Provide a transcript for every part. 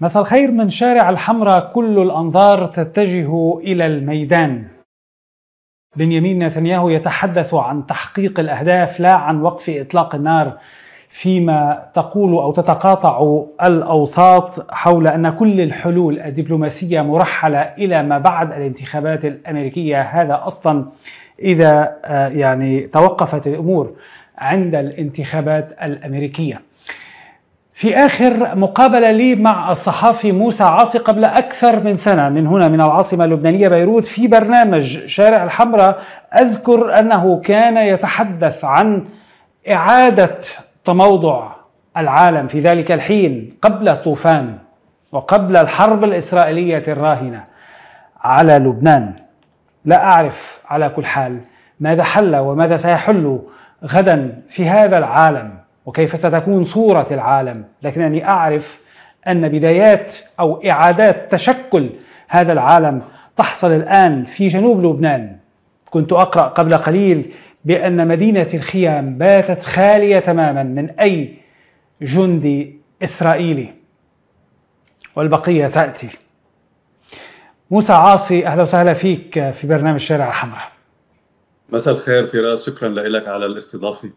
مساء الخير من شارع الحمراء كل الأنظار تتجه إلى الميدان بنيامين نتنياهو يتحدث عن تحقيق الأهداف لا عن وقف إطلاق النار فيما تقول أو تتقاطع الأوساط حول أن كل الحلول الدبلوماسية مرحلة إلى ما بعد الانتخابات الأمريكية هذا أصلا إذا آه، يعني توقفت الأمور عند الانتخابات الأمريكية في آخر مقابلة لي مع الصحافي موسى عاصي قبل أكثر من سنة من هنا من العاصمة اللبنانية بيروت في برنامج شارع الحمراء أذكر أنه كان يتحدث عن إعادة تموضع العالم في ذلك الحين قبل طوفان وقبل الحرب الإسرائيلية الراهنة على لبنان لا أعرف على كل حال ماذا حل وماذا سيحل غدا في هذا العالم وكيف ستكون صورة العالم لكنني أعرف أن بدايات أو إعادات تشكل هذا العالم تحصل الآن في جنوب لبنان كنت أقرأ قبل قليل بأن مدينة الخيام باتت خالية تماما من أي جندي إسرائيلي والبقية تأتي موسى عاصي أهلا وسهلا فيك في برنامج شارع الحمراء مساء الخير فراس شكرا لك على الاستضافه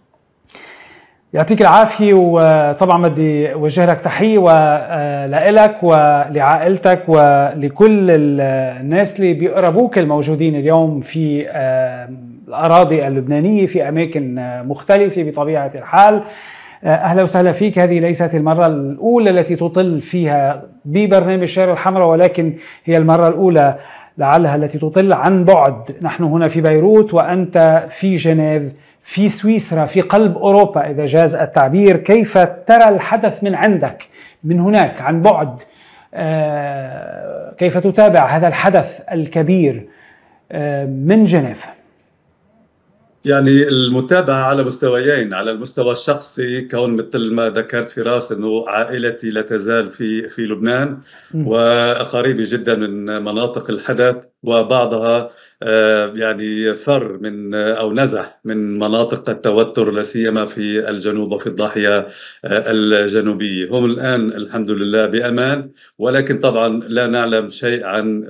يعطيك العافيه وطبعا بدي وجه لك تحيه آه، لك ولعائلتك ولكل الناس اللي بيقربوك الموجودين اليوم في آه، الاراضي اللبنانيه في اماكن آه، مختلفه بطبيعه الحال اهلا وسهلا فيك هذه ليست المره الاولى التي تطل فيها ببرنامج شارع الحمراء ولكن هي المره الاولى لعلها التي تطل عن بعد نحن هنا في بيروت وأنت في جنيف في سويسرا في قلب أوروبا إذا جاز التعبير كيف ترى الحدث من عندك من هناك عن بعد آه، كيف تتابع هذا الحدث الكبير آه، من جنيف يعني المتابعة على مستويين على المستوى الشخصي كون مثل ما ذكرت فراس أنه عائلتي لا تزال في, في لبنان وقريبة جدا من مناطق الحدث وبعضها آه، يعني فر من آه، او نزح من مناطق التوتر لا سيما في الجنوب وفي الضاحيه آه، الجنوبيه، هم الان الحمد لله بامان ولكن طبعا لا نعلم شيء عن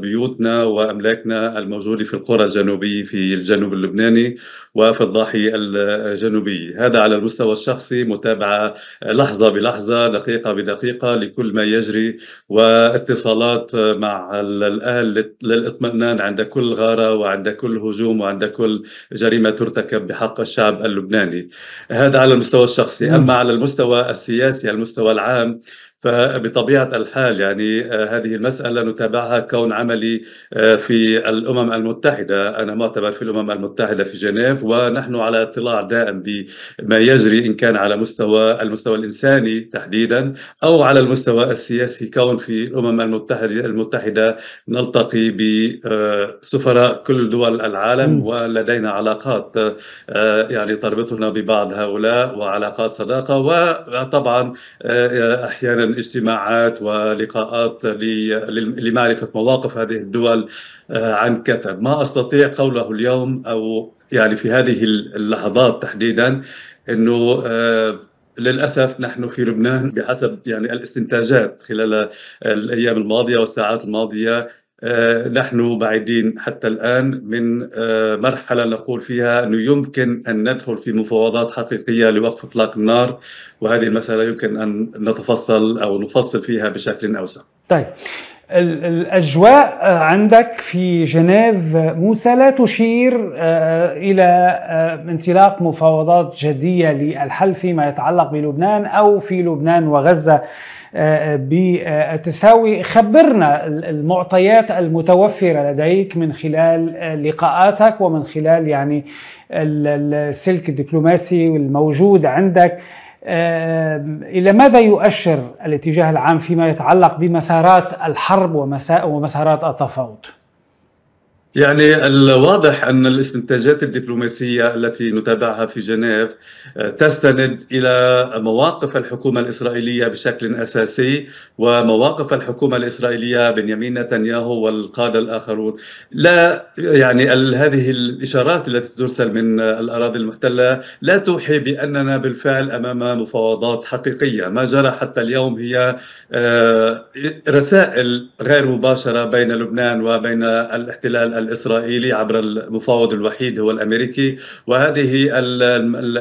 بيوتنا واملاكنا الموجوده في القرى الجنوبيه في الجنوب اللبناني وفي الضاحيه الجنوبيه، هذا على المستوى الشخصي متابعه لحظه بلحظه دقيقه بدقيقه لكل ما يجري واتصالات مع الاهل للاطمئنان عند كل كل غارة وعند كل هجوم وعند كل جريمة ترتكب بحق الشعب اللبناني هذا على المستوى الشخصي أما على المستوى السياسي على المستوى العام فبطبيعه الحال يعني آه، هذه المساله نتابعها كون عملي آه، في الامم المتحده انا معتبر في الامم المتحده في جنيف ونحن على اطلاع دائم بما يجري ان كان على مستوى المستوى الانساني تحديدا او على المستوى السياسي كون في الامم المتحده المتحده نلتقي بسفراء كل دول العالم ولدينا علاقات آه، يعني تربطنا ببعض هؤلاء وعلاقات صداقه وطبعا احيانا اجتماعات ولقاءات لمعرفة مواقف هذه الدول آه، عن كثب ما أستطيع قوله اليوم أو يعني في هذه اللحظات تحديدا أنه آه، للاسف نحن في لبنان بحسب يعني الاستنتاجات خلال الايام الماضيه والساعات الماضيه آه، نحن بعيدين حتى الآن من آه، مرحلة نقول فيها أنه يمكن أن ندخل في مفاوضات حقيقية لوقف إطلاق النار وهذه المسألة يمكن أن نتفصل أو نفصل فيها بشكل أوسع طيب الأجواء آه, عندك في جنيف موسى لا تشير آه, إلى آه, انطلاق مفاوضات جدية للحل فيما يتعلق بلبنان أو في لبنان وغزة بالتساوي خبرنا المعطيات المتوفرة لديك من خلال لقاءاتك ومن خلال يعني السلك الدبلوماسي الموجود عندك إلى ماذا يؤشر الاتجاه العام فيما يتعلق بمسارات الحرب ومسارات التفاوض؟ يعني الواضح أن الاستنتاجات الدبلوماسية التي نتابعها في جنيف آه، تستند إلى مواقف الحكومة الإسرائيلية بشكل أساسي ومواقف الحكومة الإسرائيلية بنيامين نتنياهو والقادة الآخرون لا يعني هذه الإشارات التي ترسل من الأراضي المحتلة لا توحي بأننا بالفعل أمام مفاوضات حقيقية ما جرى حتى اليوم هي آه، رسائل غير مباشرة بين لبنان وبين الاحتلال الاسرائيلي عبر المفاوض الوحيد هو الامريكي وهذه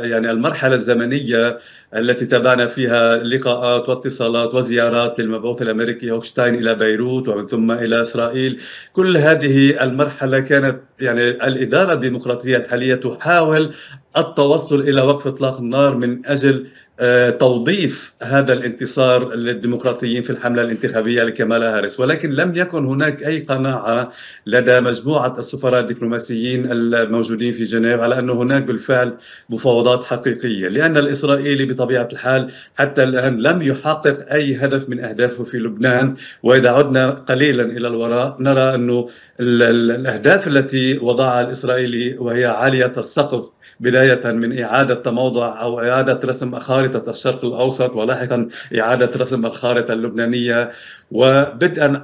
يعني المرحله الزمنيه التي تابعنا فيها لقاءات واتصالات وزيارات للمبعوث الامريكي هوكشتاين الى بيروت ومن ثم الى اسرائيل، كل هذه المرحله كانت يعني الاداره الديمقراطيه الحاليه تحاول التوصل الى وقف اطلاق النار من اجل آه، توظيف هذا الانتصار للديمقراطيين في الحمله الانتخابيه لكمالا هاريس ولكن لم يكن هناك اي قناعه لدى مجموعه السفراء الدبلوماسيين الموجودين في جنيف على ان هناك بالفعل مفاوضات حقيقيه لان الاسرائيلي بطبيعه الحال حتى الان لم يحقق اي هدف من اهدافه في لبنان واذا عدنا قليلا الى الوراء نرى انه الاهداف التي وضعها الاسرائيلي وهي عاليه السقف بداية من إعادة تموضع أو إعادة رسم خارطة الشرق الأوسط ولاحقا إعادة رسم الخارطة اللبنانية وبدءا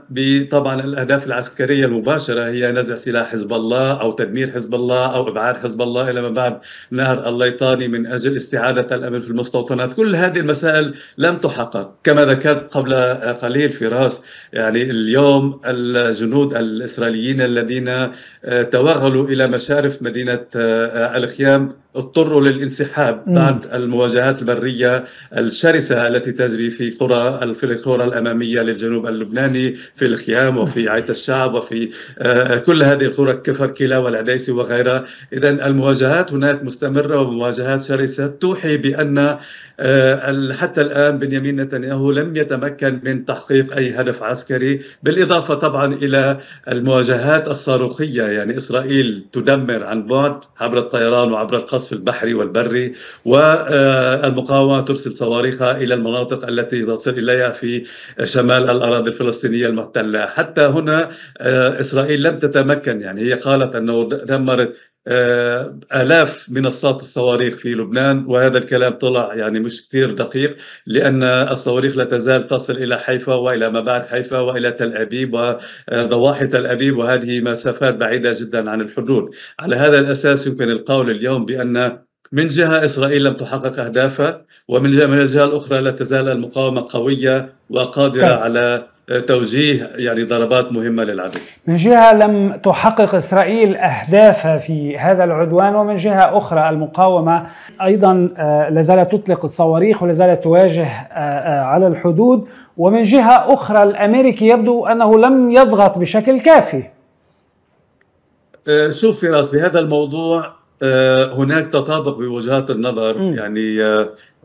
طبعا الأهداف العسكرية المباشرة هي نزع سلاح حزب الله أو تدمير حزب الله أو إبعاد حزب الله إلى ما بعد نهر الليطاني من أجل استعادة الأمن في المستوطنات كل هذه المسائل لم تحقق كما ذكرت قبل قليل فراس يعني اليوم الجنود الإسرائيليين الذين توغلوا إلى مشارف مدينة آه، الخيام Und اضطروا للانسحاب بعد المواجهات البرية الشرسة التي تجري في قرى في الأمامية للجنوب اللبناني في الخيام وفي عيت الشعب وفي آه، كل هذه القرى كفركلة والعديسي وغيرها إذا المواجهات هناك مستمرة ومواجهات شرسة توحي بأن آه، حتى الآن بنيامين نتنياهو لم يتمكن من تحقيق أي هدف عسكري بالإضافة طبعا إلى المواجهات الصاروخية يعني إسرائيل تدمر عن بعد عبر الطيران وعبر القصف القصف البحري والبري والمقاومة ترسل صواريخها إلى المناطق التي تصل إليها في شمال الأراضي الفلسطينية المحتلة حتى هنا آه، إسرائيل لم تتمكن يعني هي قالت أنه دمرت آه، آلاف منصات الصواريخ في لبنان وهذا الكلام طلع يعني مش كثير دقيق لأن الصواريخ لا تزال تصل إلى حيفا وإلى ما بعد حيفا وإلى تل أبيب وضواحي تل أبيب وهذه مسافات بعيدة جدا عن الحدود على هذا الأساس يمكن القول اليوم بأن من جهة إسرائيل لم تحقق أهدافها ومن الجهة الأخرى لا تزال المقاومة قوية وقادرة طيب. على توجيه يعني ضربات مهمه للعدو. من جهه لم تحقق اسرائيل اهدافها في هذا العدوان ومن جهه اخرى المقاومه ايضا آه، لازالت تطلق الصواريخ ولازالت تواجه آه، آه، على الحدود ومن جهه اخرى الامريكي يبدو انه لم يضغط بشكل كافي. شوف فراس بهذا الموضوع هناك تطابق بوجهات النظر م. يعني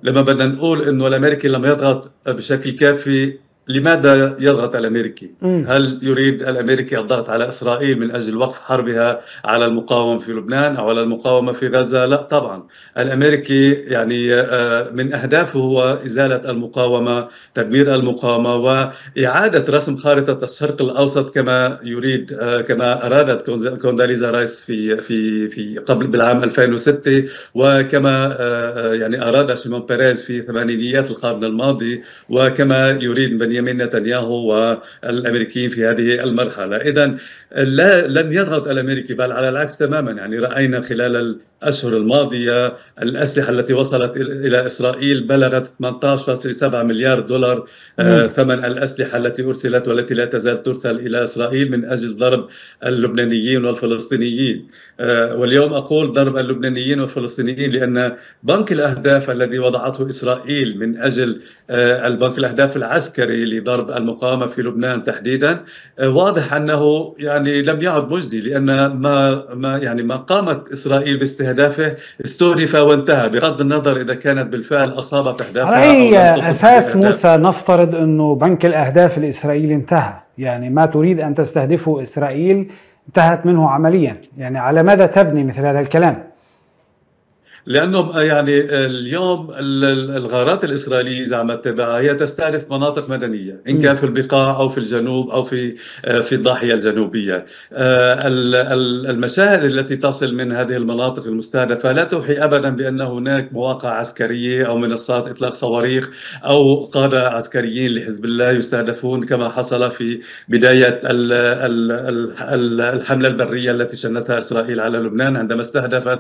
لما بدنا نقول انه الامريكي لم يضغط بشكل كافي لماذا يضغط الامريكي؟ هل يريد الامريكي الضغط على اسرائيل من اجل وقف حربها على المقاومه في لبنان او على المقاومه في غزه؟ لا طبعا، الامريكي يعني آه، من اهدافه هو ازاله المقاومه، تدمير المقاومه واعاده رسم خارطه الشرق الاوسط كما يريد آه، كما ارادت كونداليزا رايس في في في قبل بالعام 2006 وكما آه، يعني اراد شيمون بيريز في ثمانينيات القرن الماضي وكما يريد بنيا بنيامين نتنياهو والامريكيين في هذه المرحله، اذا لا لن يضغط الامريكي بل على العكس تماما يعني راينا خلال الأشهر الماضية الأسلحة التي وصلت إلى إسرائيل بلغت 18.7 مليار دولار آه، ثمن الأسلحة التي أرسلت والتي لا تزال ترسل إلى إسرائيل من أجل ضرب اللبنانيين والفلسطينيين آه، واليوم أقول ضرب اللبنانيين والفلسطينيين لأن بنك الأهداف الذي وضعته إسرائيل من أجل آه، البنك الأهداف العسكري لضرب المقاومة في لبنان تحديدا واضح أنه يعني لم يعد مجدي لأن ما ما يعني ما قامت إسرائيل باستهداف بهدفه استهدف وانتهى بغض النظر إذا كانت بالفعل أصابت أهدافها على أي أساس موسى نفترض أنه بنك الأهداف الإسرائيلي انتهى يعني ما تريد أن تستهدفه إسرائيل انتهت منه عمليا يعني على ماذا تبني مثل هذا الكلام لانه آه، يعني آه، اليوم الغارات الاسرائيليه اذا عم تتبعها هي تستهدف مناطق مدنيه ان كان في البقاع او في الجنوب او في آه، في الضاحيه الجنوبيه المشاهد التي تصل من هذه المناطق المستهدفه لا توحي ابدا بان هناك مواقع عسكريه او منصات اطلاق صواريخ او قاده عسكريين لحزب الله يستهدفون كما حصل في بدايه الحمله البريه التي شنتها اسرائيل على لبنان عندما استهدفت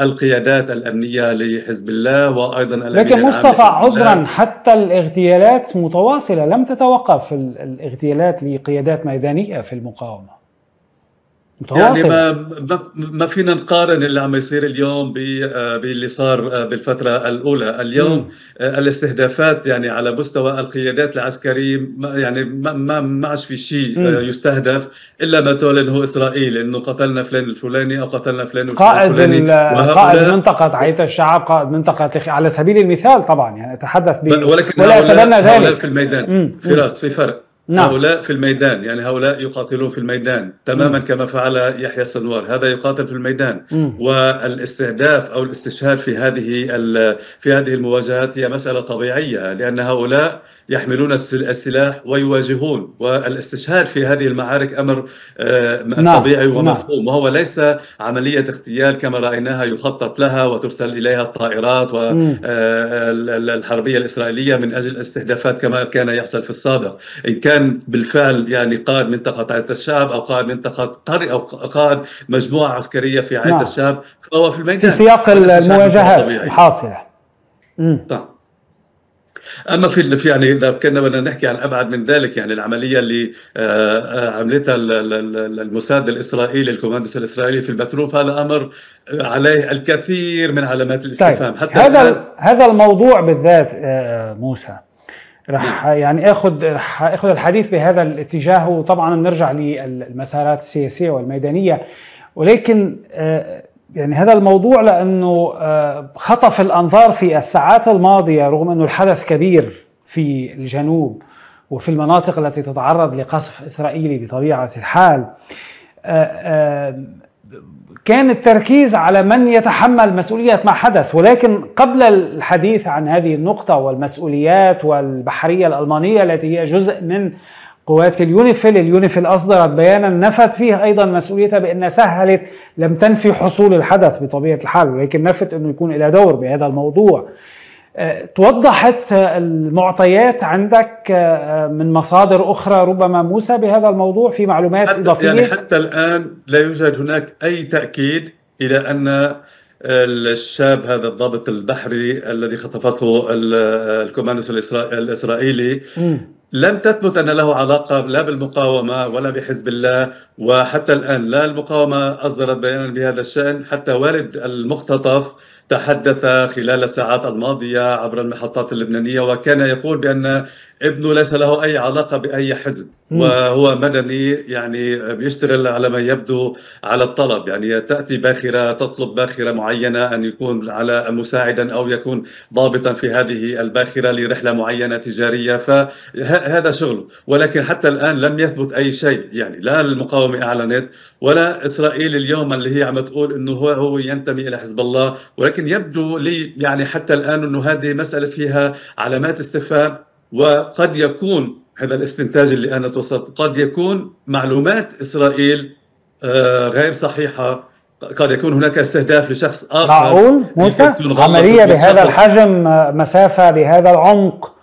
القيادات الامنيه لحزب الله وايضا الامنيه لكن مصطفى عذرا حتى الاغتيالات متواصله لم تتوقف الاغتيالات لقيادات ميدانيه في المقاومه متواصل. يعني ما ما فينا نقارن اللي عم يصير اليوم آه، باللي صار آه، بالفتره الاولى، اليوم م. آه، الاستهدافات يعني على مستوى القيادات العسكريه يعني ما ما, ما عادش في شيء يستهدف الا ما تعلنه اسرائيل انه قتلنا فلان الفلاني او قتلنا فلان قائد الفلاني قائد منطقه عيت الشعب، قائد منطقه على سبيل المثال طبعا يعني اتحدث ولكن ولا اتمنى ذلك في الميدان م. فراس في فرق نعم. هؤلاء في الميدان يعني هؤلاء يقاتلون في الميدان تماما مم. كما فعل يحيى السنوار هذا يقاتل في الميدان مم. والاستهداف او الاستشهاد في هذه في هذه المواجهات هي مساله طبيعيه لان هؤلاء يحملون السلاح ويواجهون والاستشهاد في هذه المعارك امر آه، نعم، طبيعي نعم. ومفهوم وهو ليس عمليه اغتيال كما رايناها يخطط لها وترسل اليها الطائرات والحربيه آه، الاسرائيليه من اجل استهدافات كما كان يحصل في السابق ان كان بالفعل يعني قائد منطقه عده الشعب او قائد منطقه قرية او قائد مجموعه عسكريه في عده نعم. الشعب فهو في الميدان في سياق المواجهات الحاصله طيب اما في يعني اذا كنا بدنا نحكي عن ابعد من ذلك يعني العمليه اللي آه، آه، عملتها الموساد الاسرائيلي الكوماندوس الاسرائيلي في البتروف هذا امر عليه الكثير من علامات طيب، الاستفهام طيب. حتى هذا هذا الموضوع بالذات آه، موسى رح نعم. يعني اخذ رح اخذ الحديث بهذا الاتجاه وطبعا بنرجع للمسارات السياسيه والميدانيه ولكن يعني هذا الموضوع لانه آه، خطف الانظار في الساعات الماضيه رغم انه الحدث كبير في الجنوب وفي المناطق التي تتعرض لقصف اسرائيلي بطبيعه الحال آه، آه، كان التركيز على من يتحمل مسؤوليه ما حدث ولكن قبل الحديث عن هذه النقطه والمسؤوليات والبحريه الالمانيه التي هي جزء من قوات اليونيفيل اليونيفيل أصدرت بيانا نفت فيه أيضا مسؤوليتها بأنها سهلت لم تنفي حصول الحدث بطبيعة الحال ولكن نفت أنه يكون لها دور بهذا الموضوع آه، توضحت آه، المعطيات عندك آه، من مصادر اخرى ربما موسى بهذا الموضوع في معلومات حتى يعني اضافيه يعني حتى الان لا يوجد هناك اي تاكيد الى ان الشاب هذا الضابط البحري الذي خطفته الكوماندوس الإسرائيلي لم تثبت ان له علاقه لا بالمقاومه ولا بحزب الله وحتى الان لا المقاومه اصدرت بيانا بهذا الشان حتى والد المختطف تحدث خلال الساعات الماضيه عبر المحطات اللبنانيه وكان يقول بان ابنه ليس له اي علاقه باي حزب وهو مدني يعني بيشتغل على ما يبدو على الطلب يعني تاتي باخره تطلب باخره معينه ان يكون على مساعدا او يكون ضابطا في هذه الباخره لرحله معينه تجاريه ف هذا شغله ولكن حتى الآن لم يثبت أي شيء يعني لا المقاومة أعلنت ولا إسرائيل اليوم اللي هي عم تقول أنه هو, هو ينتمي إلى حزب الله ولكن يبدو لي يعني حتى الآن أنه هذه مسألة فيها علامات استفهام وقد يكون هذا الاستنتاج اللي أنا توصلت قد يكون معلومات إسرائيل آه، غير صحيحة قد يكون هناك استهداف لشخص آخر معقول موسى عملية بهذا الحجم مسافة بهذا العمق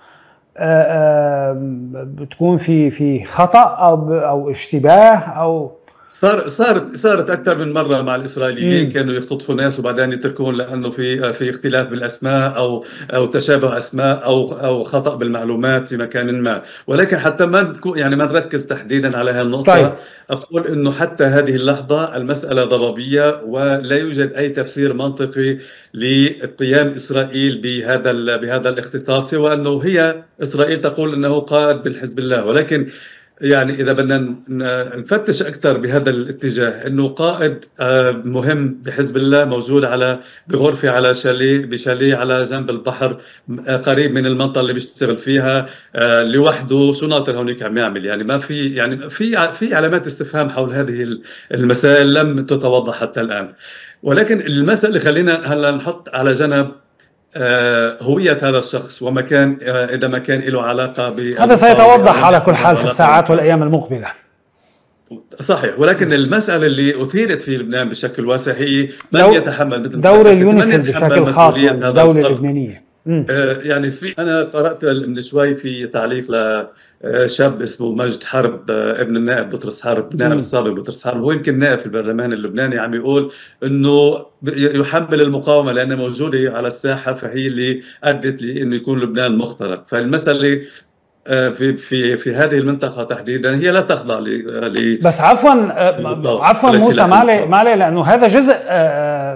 آه، آه، بتكون في في خطا او او اشتباه او صار صارت صارت اكثر من مره مع الاسرائيليين مم. كانوا يختطفوا ناس وبعدين يتركون لانه في في اختلاف بالاسماء او او تشابه اسماء او او خطا بالمعلومات في مكان ما ولكن حتى ما يعني ما نركز تحديدا على هذه النقطه طيب. اقول انه حتى هذه اللحظه المساله ضبابيه ولا يوجد اي تفسير منطقي لقيام اسرائيل بهذا بهذا الاختطاف سوى انه هي اسرائيل تقول انه قائد من حزب الله ولكن يعني اذا بدنا نفتش اكثر بهذا الاتجاه انه قائد آه، مهم بحزب الله موجود على بغرفه على شاليه بشاليه على جنب البحر آه، قريب من المنطقه اللي بيشتغل فيها آه، لوحده شو ناطر هونيك عم يعمل يعني ما في يعني في في علامات استفهام حول هذه المسائل لم تتوضح حتى الان ولكن المساله خلينا هلا نحط على جنب آه، هوية هذا الشخص ومكان آه، إذا ما كان له علاقة ب هذا سيتوضح على كل حال في الساعات والأيام المقبلة صحيح ولكن المسألة اللي أثيرت في لبنان بشكل واسع هي من يتحمل مثل دور اليونيفيل بشكل خاص الدولة اللبنانية آه، يعني في انا قرات من شوي في تعليق لشاب آه، اسمه مجد حرب آه، ابن النائب بطرس حرب نائب السابق بطرس حرب هو يمكن نائب في البرلمان اللبناني عم يقول انه يحمل المقاومه لانها موجوده على الساحه فهي اللي ادت لانه يكون لبنان مخترق فالمساله في في في هذه المنطقه تحديدا هي لا تخضع ل بس عفوا عفوا موسى ما عليه ما عليه لانه هذا جزء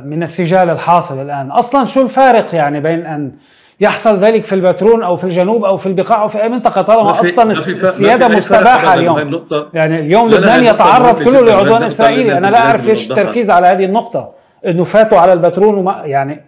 من السجال الحاصل الان اصلا شو الفارق يعني بين ان يحصل ذلك في البترون او في الجنوب او في البقاع او في اي منطقه طالما اصلا السياده مستباحه اليوم يعني اليوم لبنان يتعرض كله لعدوان اسرائيلي انا لا اعرف ليش التركيز على هذه النقطه انه فاتوا على البترون وما يعني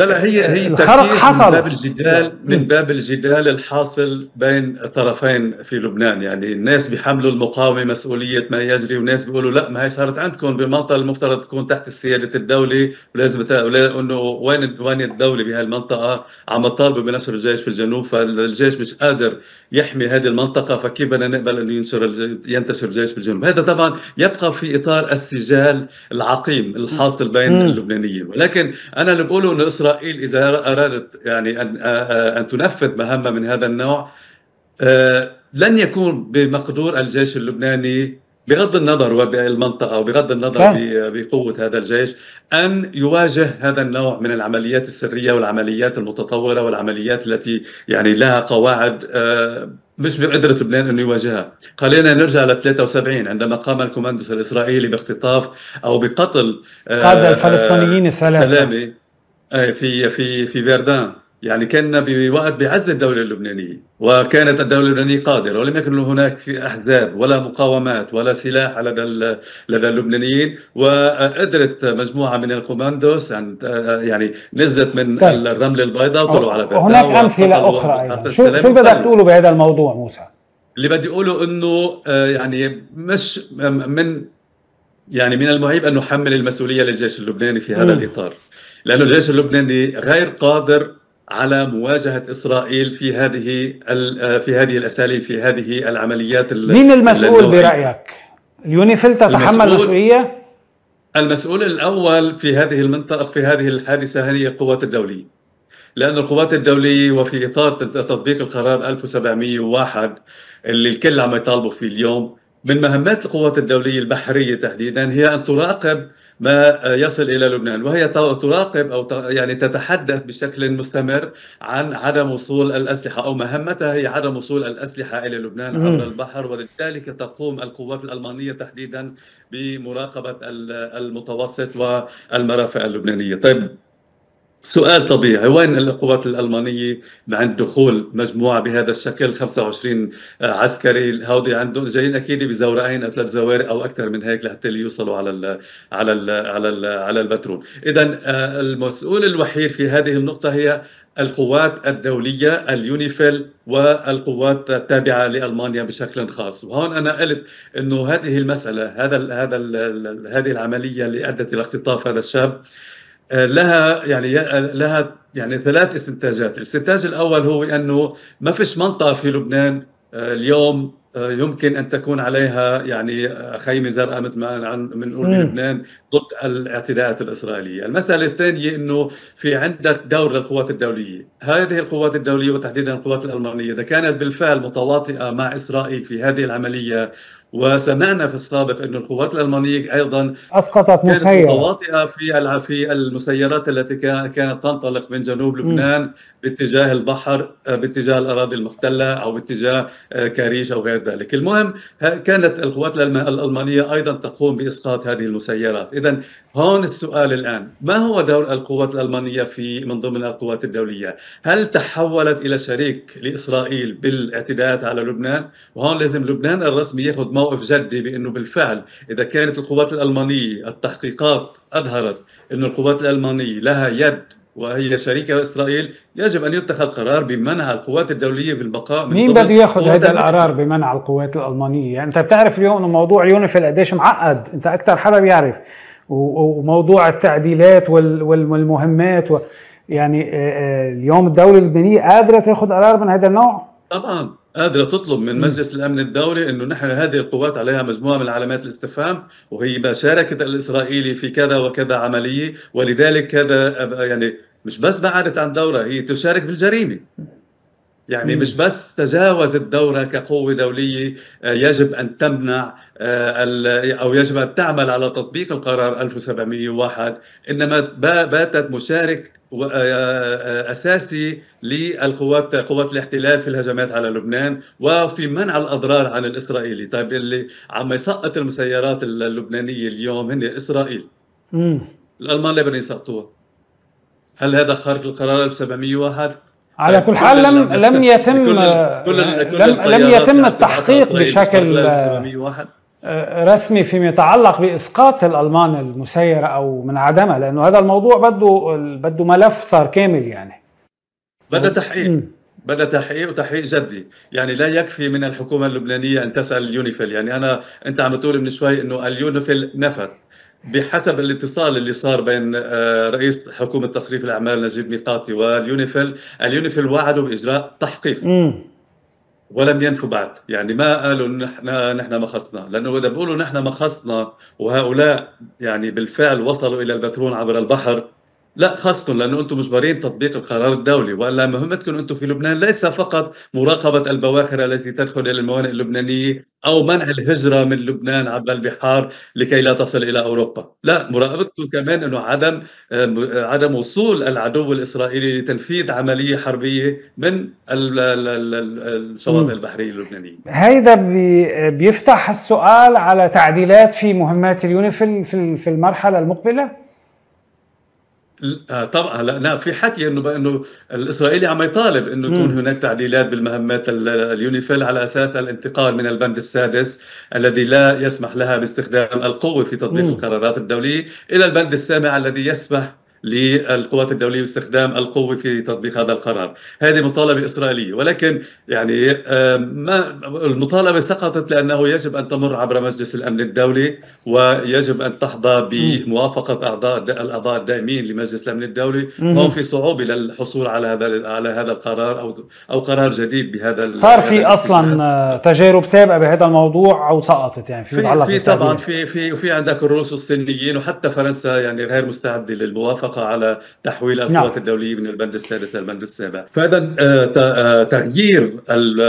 لا لا هي هي الخرق حصل من باب الجدال من باب الجدال الحاصل بين الطرفين في لبنان يعني الناس بيحملوا المقاومه مسؤوليه ما يجري وناس بيقولوا لا ما هي صارت عندكم بمنطقه المفترض تكون تحت سياده الدوله ولازم انه وين وين الدوله بهالمنطقه عم تطالبوا بنشر الجيش في الجنوب فالجيش مش قادر يحمي هذه المنطقه فكيف بدنا نقبل انه ينشر ينتشر الجيش بالجنوب هذا طبعا يبقى في اطار السجال العقيم الحاصل بين اللبنانيين ولكن انا اللي بقوله انه اسرائيل إسرائيل إذا أرادت يعني أن أن تنفذ مهمة من هذا النوع آه، لن يكون بمقدور الجيش اللبناني بغض النظر وبالمنطقة وبغض النظر بقوة هذا الجيش أن يواجه هذا النوع من العمليات السرية والعمليات المتطورة والعمليات التي يعني لها قواعد آه، مش بقدرة لبنان أن يواجهها خلينا نرجع ل 73 عندما قام الكوماندوس الإسرائيلي باختطاف أو بقتل آه، قادة الفلسطينيين الثلاثة سلامي آه، في في في فيردان يعني كان بوقت بعز الدولة اللبنانية وكانت الدولة اللبنانية قادرة ولم يكن هناك في أحزاب ولا مقاومات ولا سلاح لدى لدى اللبنانيين وقدرت مجموعة من الكوماندوس أن آه، يعني نزلت من طيب. الرمل البيضاء وطلعوا على فيردان هناك أمثلة أخرى شو, شو بدك تقوله بهذا الموضوع موسى؟ اللي بدي أقوله أنه آه، يعني مش من يعني من المعيب أن نحمل المسؤولية للجيش اللبناني في هذا م. الإطار لأن الجيش اللبناني غير قادر على مواجهة إسرائيل في هذه آه، في هذه الأساليب في هذه العمليات مين المسؤول النوعية. برأيك؟ اليونيفيل تتحمل المسؤولية؟ المسؤول الأول في هذه المنطقة في هذه الحادثة هي القوات الدولية لأن القوات الدولية وفي إطار تطبيق القرار 1701 اللي الكل عم يطالبوا فيه اليوم من مهمات القوات الدولية البحرية تحديدا هي أن تراقب ما يصل الى لبنان وهي تراقب او يعني تتحدث بشكل مستمر عن عدم وصول الاسلحه او مهمتها هي عدم وصول الاسلحه الى لبنان عبر البحر ولذلك تقوم القوات الالمانيه تحديدا بمراقبه المتوسط والمرافع اللبنانيه طيب سؤال طبيعي وين القوات الألمانية عند دخول مجموعة بهذا الشكل 25 عسكري هودي عندهم جايين أكيد بزورقين أو ثلاث زوارق أو أكثر من هيك لحتى يوصلوا على الـ على الـ على الـ على البترول إذا آه، المسؤول الوحيد في هذه النقطة هي القوات الدولية اليونيفيل والقوات التابعة لألمانيا بشكل خاص وهون أنا قلت أنه هذه المسألة هذا هذا هذه العملية اللي أدت إلى اختطاف هذا الشاب آه، لها يعني آه، لها يعني ثلاث استنتاجات، الاستنتاج الاول هو انه ما فيش منطقه في لبنان آه، اليوم يمكن ان تكون عليها يعني خيمه زرقاء مثل ما بنقول بلبنان ضد الاعتداءات الاسرائيليه، المساله الثانيه انه في عندك دور للقوات الدوليه، هذه القوات الدوليه وتحديدا القوات الالمانيه اذا كانت بالفعل متواطئه مع اسرائيل في هذه العمليه وسمعنا في السابق أن القوات الألمانية أيضا أسقطت مسيرة متواطئة في في المسيرات التي كانت تنطلق من جنوب لبنان م. باتجاه البحر آه، باتجاه الأراضي المحتلة أو باتجاه آه، كاريش أو غير ذلك المهم كانت القوات الألمانية أيضا تقوم بإسقاط هذه المسيرات إذا هون السؤال الآن ما هو دور القوات الألمانية في من ضمن القوات الدولية هل تحولت إلى شريك لإسرائيل بالاعتداءات على لبنان وهون لازم لبنان الرسمي ياخذ موقف جدي بانه بالفعل اذا كانت القوات الالمانيه التحقيقات اظهرت انه القوات الالمانيه لها يد وهي شريكة إسرائيل يجب أن يتخذ قرار بمنع القوات الدولية في البقاء من مين بده ياخذ هذا القرار بمنع القوات الألمانية يعني أنت بتعرف اليوم أنه موضوع يونيفيل قديش معقد أنت أكثر حدا بيعرف وموضوع التعديلات والمهمات و... يعني آه، آه، اليوم الدولة اللبنانية قادرة تاخذ قرار من هذا النوع؟ طبعا قادره تطلب من مجلس الامن الدولي انه نحن هذه القوات عليها مجموعه من علامات الاستفهام وهي ما شاركت الاسرائيلي في كذا وكذا عمليه ولذلك كذا يعني مش بس بعدت عن دورها هي تشارك في الجريمه يعني مش بس تجاوزت دورها كقوة دولية آه، يجب أن تمنع آه، أو يجب أن تعمل على تطبيق القرار 1701 إنما باتت مشارك آه، اساسي للقوات قوات الاحتلال في الهجمات على لبنان وفي منع الاضرار عن الاسرائيلي، طيب اللي عم يسقط المسيرات اللبنانيه اليوم هن اسرائيل. امم الالمان لبنان يسقطوها. هل هذا خارج القرار 1701؟ على طيب، كل حال لم لم يتم لم, لم يعني يتم التحقيق بشكل آه، رسمي فيما يتعلق باسقاط الالمان المسيره او من عدمها لانه هذا الموضوع بده بده ملف صار كامل يعني بدا تحقيق بدا تحقيق وتحقيق جدي يعني لا يكفي من الحكومه اللبنانيه ان تسال اليونيفيل يعني انا انت عم تقول من شوي انه اليونيفيل نفت بحسب الاتصال اللي صار بين آه، رئيس حكومه تصريف الاعمال نجيب ميقاتي واليونيفيل، اليونيفيل وعدوا باجراء تحقيق ولم ينفوا بعد، يعني ما قالوا نحن نحن خصنا لانه اذا بيقولوا نحن ما خصنا وهؤلاء يعني بالفعل وصلوا الى البترول عبر البحر لا خاصكم لانه انتم مجبرين تطبيق القرار الدولي والا مهمتكم انتم في لبنان ليس فقط مراقبه البواخر التي تدخل الى الموانئ اللبنانيه او منع الهجره من لبنان عبر البحار لكي لا تصل الى اوروبا، لا مراقبتكم كمان انه عدم عدم وصول العدو الاسرائيلي لتنفيذ عمليه حربيه من الشواطئ البحريه اللبنانيه. هيدا بيفتح السؤال على تعديلات في مهمات اليونيفيل في المرحله المقبله؟ آه، طبعا لا في حكي انه انه الاسرائيلي عم يطالب انه يكون هناك تعديلات بالمهمات اليونيفيل على اساس الانتقال من البند السادس الذي لا يسمح لها باستخدام القوه في تطبيق القرارات الدوليه الى البند السابع الذي يسمح للقوات الدوليه باستخدام القوه في تطبيق هذا القرار، هذه مطالبه اسرائيليه ولكن يعني ما المطالبه سقطت لانه يجب ان تمر عبر مجلس الامن الدولي ويجب ان تحظى بموافقه اعضاء الاعضاء الدائمين لمجلس الامن الدولي هم في صعوبه للحصول على هذا على هذا القرار او او قرار جديد بهذا صار في اصلا تجارب سابقه بهذا الموضوع او سقطت يعني في في, طبعا في في وفي عندك الروس والصينيين وحتى فرنسا يعني غير مستعده للموافقه موافقه على تحويل القوات نعم. الدوليه من البند السادس للبند السابع، فاذا آه، آه، تغيير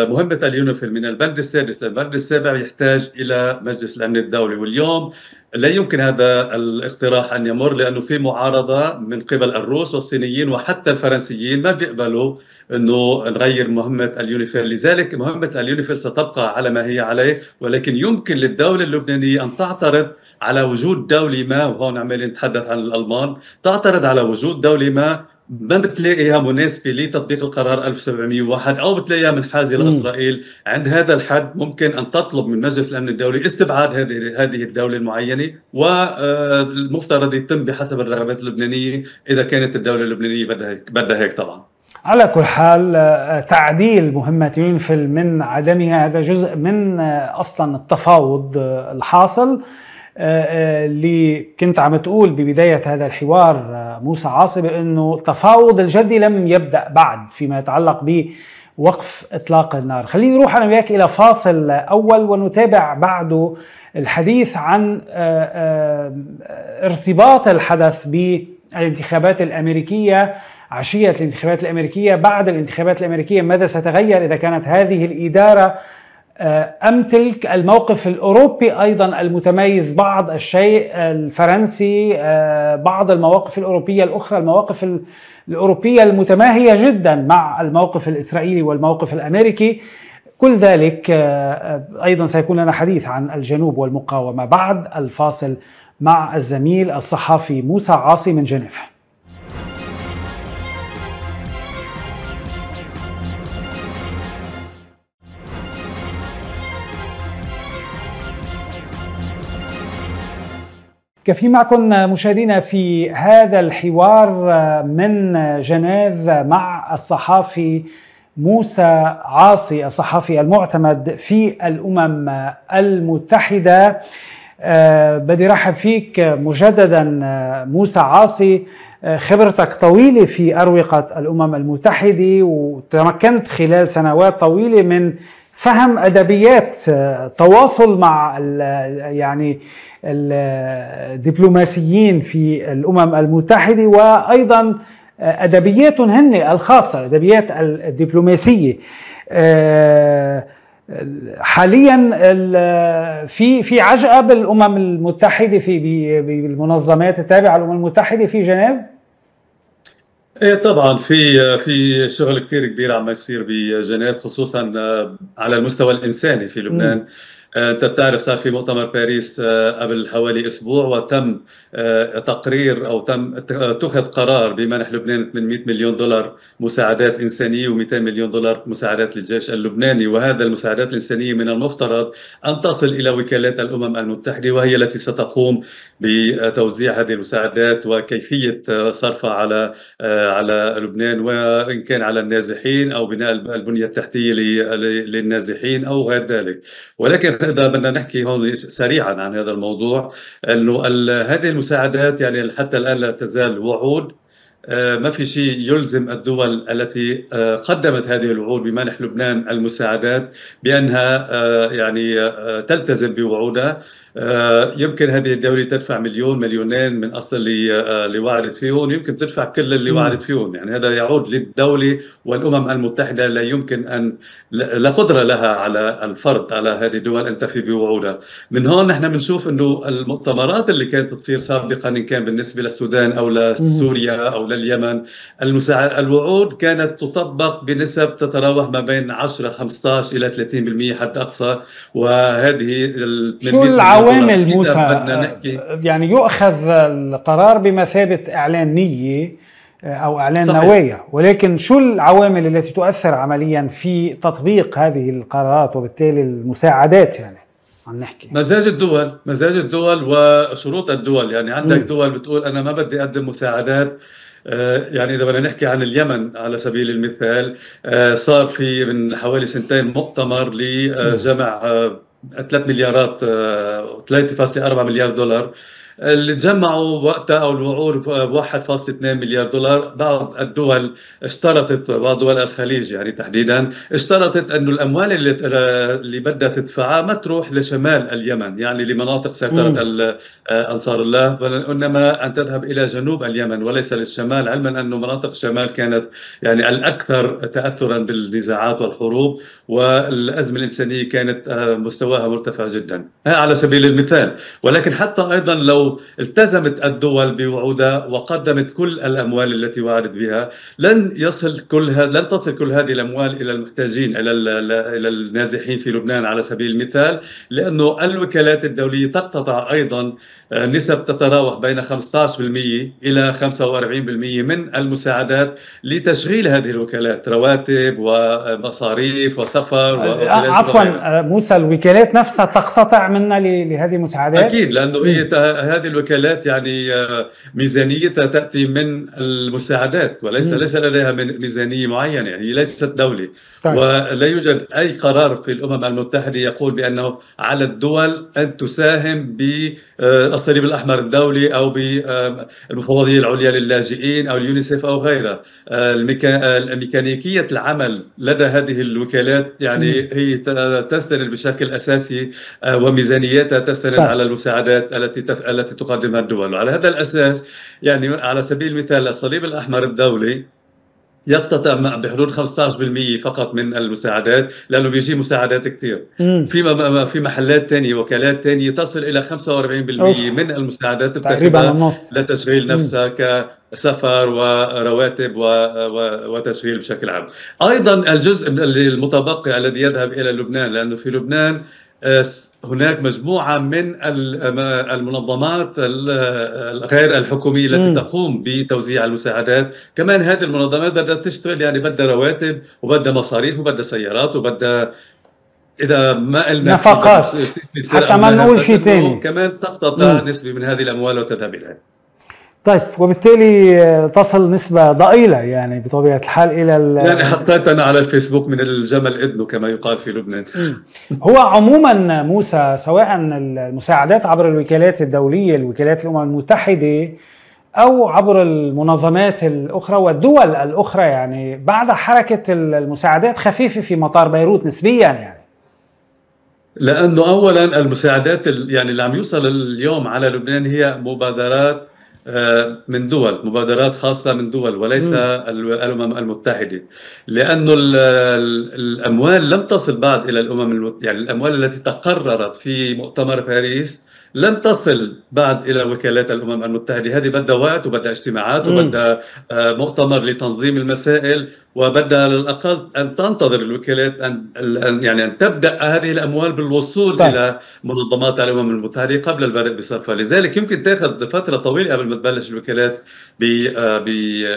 مهمه اليونيفيل من البند السادس للبند السابع يحتاج الى مجلس الامن الدولي، واليوم لا يمكن هذا الاقتراح ان يمر لانه في معارضه من قبل الروس والصينيين وحتى الفرنسيين ما بيقبلوا انه نغير مهمه اليونيفيل، لذلك مهمه اليونيفيل ستبقى على ما هي عليه ولكن يمكن للدوله اللبنانيه ان تعترض على وجود دولة ما وهون عمالين نتحدث عن الألمان تعترض على وجود دولة ما ما بتلاقيها مناسبة لتطبيق القرار 1701 أو بتلاقيها منحازة لإسرائيل عند هذا الحد ممكن أن تطلب من مجلس الأمن الدولي استبعاد هذه هذه الدولة المعينة والمفترض آه، يتم بحسب الرغبات اللبنانية إذا كانت الدولة اللبنانية بدها هيك بدها هيك طبعاً على كل حال آه، تعديل مهمة ينفل من عدمها هذا جزء من آه، أصلا التفاوض الحاصل آه، آه، اللي كنت عم تقول ببداية هذا الحوار آه، موسى عاصب أنه التفاوض الجدي لم يبدأ بعد فيما يتعلق بوقف إطلاق النار خليني نروح أنا وياك إلى فاصل أول ونتابع بعده الحديث عن ارتباط الحدث بالانتخابات الأمريكية عشية الانتخابات الأمريكية بعد الانتخابات الأمريكية ماذا ستغير إذا كانت هذه الإدارة آه، أم تلك الموقف الأوروبي أيضا المتميز بعض الشيء الفرنسي آه، بعض المواقف الأوروبية الأخرى المواقف الأوروبية المتماهية جدا مع الموقف الإسرائيلي والموقف الأمريكي كل ذلك آه، أيضا سيكون لنا حديث عن الجنوب والمقاومة بعد الفاصل مع الزميل الصحافي موسى عاصي من جنيف كفي معكم مشاهدينا في هذا الحوار من جنيف مع الصحافي موسى عاصي الصحافي المعتمد في الامم المتحده آه، بدي رحب فيك مجددا موسى عاصي آه، خبرتك طويله في اروقه الامم المتحده وتمكنت خلال سنوات طويله من فهم ادبيات آه، تواصل مع الـ آه، يعني الدبلوماسيين آه، في الامم المتحده وايضا ادبياتهم هن الخاصه الادبيات الدبلوماسيه حاليا في في عجقه بالامم المتحده في بالمنظمات التابعه للامم المتحده في جنيف ايه طبعا في في شغل كثير كبير عم يصير بجنيف خصوصا آه، على المستوى الانساني في لبنان م. آه، انت بتعرف صار في مؤتمر باريس آه، قبل حوالي اسبوع وتم آه، تقرير او تم اتخذ قرار بمنح لبنان 800 مليون دولار مساعدات انسانيه و200 مليون دولار مساعدات للجيش اللبناني وهذا المساعدات الانسانيه من المفترض ان تصل الى وكالات الامم المتحده وهي التي ستقوم بتوزيع هذه المساعدات وكيفيه صرفها على على لبنان وان كان على النازحين او بناء البنيه التحتيه للنازحين او غير ذلك ولكن اذا بدنا نحكي هون سريعا عن هذا الموضوع انه هذه المساعدات يعني حتى الان لا تزال وعود آه، ما في شيء يلزم الدول التي آه، قدمت هذه الوعود بمنح لبنان المساعدات بانها آه، يعني تلتزم بوعودها آه، يمكن هذه الدولة تدفع مليون مليونين من أصل اللي, آه، اللي وعدت فيهم يمكن تدفع كل اللي وعدت فيهم يعني هذا يعود للدولة والأمم المتحدة لا يمكن أن لا قدرة لها على الفرض على هذه الدول أن تفي بوعودها من هون نحن بنشوف أنه المؤتمرات اللي كانت تصير سابقا إن كان بالنسبة للسودان أو لسوريا أو لليمن المساعد الوعود كانت تطبق بنسب تتراوح ما بين 10 15 إلى 30% حد أقصى وهذه شو عوامل موسى يعني يؤخذ القرار بمثابه اعلان نيه آه، او اعلان صحيح. نوايا ولكن شو العوامل التي تؤثر عمليا في تطبيق هذه القرارات وبالتالي المساعدات يعني عم نحكي مزاج الدول مزاج الدول وشروط الدول يعني عندك م. دول بتقول انا ما بدي اقدم مساعدات آه، يعني اذا بدنا نحكي عن اليمن على سبيل المثال آه، صار في من حوالي سنتين مؤتمر لجمع 3 مليارات 3.4 آه، مليار دولار اللي تجمعوا وقتها او الوعور ب 1.2 مليار دولار بعض الدول اشترطت بعض دول الخليج يعني تحديدا اشترطت انه الاموال اللي اللي بدها تدفعها ما تروح لشمال اليمن يعني لمناطق سيطره آه، انصار الله وانما ان تذهب الى جنوب اليمن وليس للشمال علما انه مناطق الشمال كانت يعني الاكثر تاثرا بالنزاعات والحروب والازمه الانسانيه كانت آه، مستواها مرتفع جدا على سبيل المثال ولكن حتى ايضا لو التزمت الدول بوعودها وقدمت كل الأموال التي وعدت بها لن يصل كل هذا لن تصل كل هذه الأموال إلى المحتاجين إلى إلى النازحين في لبنان على سبيل المثال لأنه الوكالات الدولية تقتطع أيضا آه، نسب تتراوح بين 15% إلى 45% من المساعدات لتشغيل هذه الوكالات رواتب ومصاريف وسفر آه، آه، عفوا موسى الوكالات نفسها تقتطع منا لهذه المساعدات أكيد لأنه هي هذه الوكالات يعني آه، ميزانيتها تاتي من المساعدات وليس مم. ليس لديها ميزانيه معينه يعني هي ليست دوله طيب. ولا يوجد اي قرار في الامم المتحده يقول بانه على الدول ان تساهم بالصليب الاحمر الدولي او بالمفوضيه العليا للاجئين او اليونيسف او غيرها آه، آه، الميكانيكيه العمل لدى هذه الوكالات يعني مم. هي تستند بشكل اساسي وميزانيتها تستند طيب. على المساعدات التي تفعل التي تقدمها الدول وعلى هذا الأساس يعني على سبيل المثال الصليب الأحمر الدولي يقتطع بحدود 15% فقط من المساعدات لانه بيجي مساعدات كثير في في محلات ثانيه وكالات ثانيه تصل الى 45% أوف. من المساعدات بتاخذها لتشغيل نفسها كسفر ورواتب و... و... وتشغيل بشكل عام ايضا الجزء المتبقي الذي يذهب الى لبنان لانه في لبنان هناك مجموعة من آه، المنظمات آه، غير الحكومية التي م. تقوم بتوزيع المساعدات كمان هذه المنظمات بدها تشتغل يعني بدها رواتب وبدها مصاريف وبدها سيارات وبدها اذا ما قلنا نفقات حتى ما نقول شيء ثاني كمان تقتطع نسبه من هذه الاموال وتذهب اليها طيب وبالتالي آه، تصل نسبة ضئيلة يعني بطبيعة الحال إلى يعني حطيت أنا على الفيسبوك من الجمل إدنو كما يقال في لبنان هو عموما موسى سواء المساعدات عبر الوكالات الدولية الوكالات الأمم المتحدة أو عبر المنظمات الأخرى والدول الأخرى يعني بعد حركة المساعدات خفيفة في مطار بيروت نسبيا يعني لانه اولا المساعدات يعني اللي عم يوصل اليوم على لبنان هي مبادرات آه، من دول مبادرات خاصة من دول وليس الأمم المتحدة لأن الأموال لم تصل بعد إلى الأمم المتحدة يعني الأموال التي تقررت في مؤتمر باريس لم تصل بعد الى وكالات الامم المتحده، هذه بدها وقت وبدها اجتماعات وبدها آه، مؤتمر لتنظيم المسائل وبدها على الأقل أن تنتظر الوكالات أن يعني أن تبدأ هذه الأموال بالوصول طيب. إلى منظمات الأمم المتحدة قبل البدء بصرفها لذلك يمكن تأخذ فترة طويلة قبل ما تبلش الوكالات آه،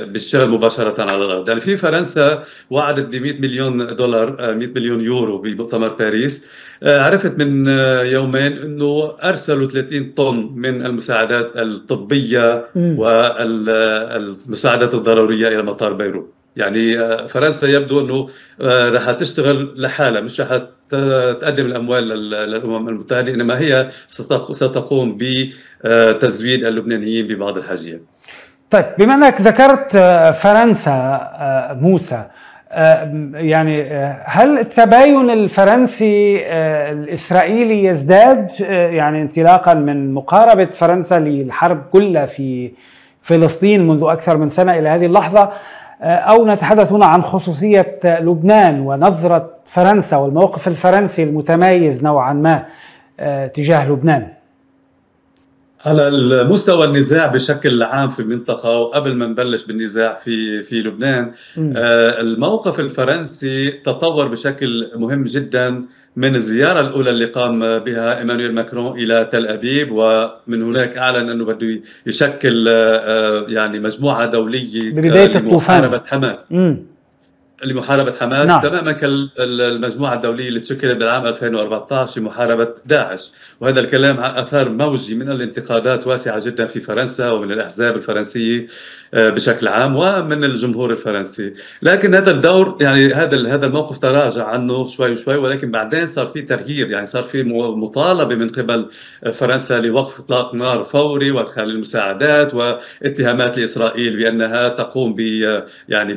بالشغل مباشرة على الأرض يعني في فرنسا وعدت ب 100 مليون دولار 100 آه، مليون يورو بمؤتمر باريس آه، عرفت من يومين أنه أرسلوا 30 طن من المساعدات الطبية والمساعدات الضرورية إلى مطار بيروت يعني آه، فرنسا يبدو انه آه، رح تشتغل لحالها مش رح تقدم الاموال للامم المتحده انما هي ستقوم بتزويد اللبنانيين ببعض الحاجيات. طيب بما انك ذكرت آه، فرنسا موسى يعني هل التباين الفرنسي الاسرائيلي يزداد يعني انطلاقا من مقاربه فرنسا للحرب كلها في فلسطين منذ اكثر من سنه الى هذه اللحظه آه، أو نتحدث هنا عن خصوصية آه، لبنان ونظرة فرنسا والموقف الفرنسي المتميز نوعا ما آه، تجاه لبنان على المستوى النزاع بشكل عام في المنطقه وقبل ما نبلش بالنزاع في في لبنان آه الموقف الفرنسي تطور بشكل مهم جدا من الزياره الاولى اللي قام بها ايمانويل ماكرون الى تل ابيب ومن هناك اعلن انه بده يشكل آه, آه، يعني مجموعه دوليه ببدايه الطوفان حماس مم. لمحاربه حماس نعم. تماما كالمجموعه الدوليه اللي تشكلت بالعام 2014 لمحاربه داعش وهذا الكلام اثار موجي من الانتقادات واسعه جدا في فرنسا ومن الاحزاب الفرنسيه آه، بشكل عام ومن الجمهور الفرنسي لكن هذا الدور يعني هذا هذا الموقف تراجع عنه شوي شوي ولكن بعدين صار في تغيير يعني صار في مطالبه من قبل آه، فرنسا لوقف اطلاق نار فوري وادخال المساعدات واتهامات لاسرائيل بانها تقوم ب آه، يعني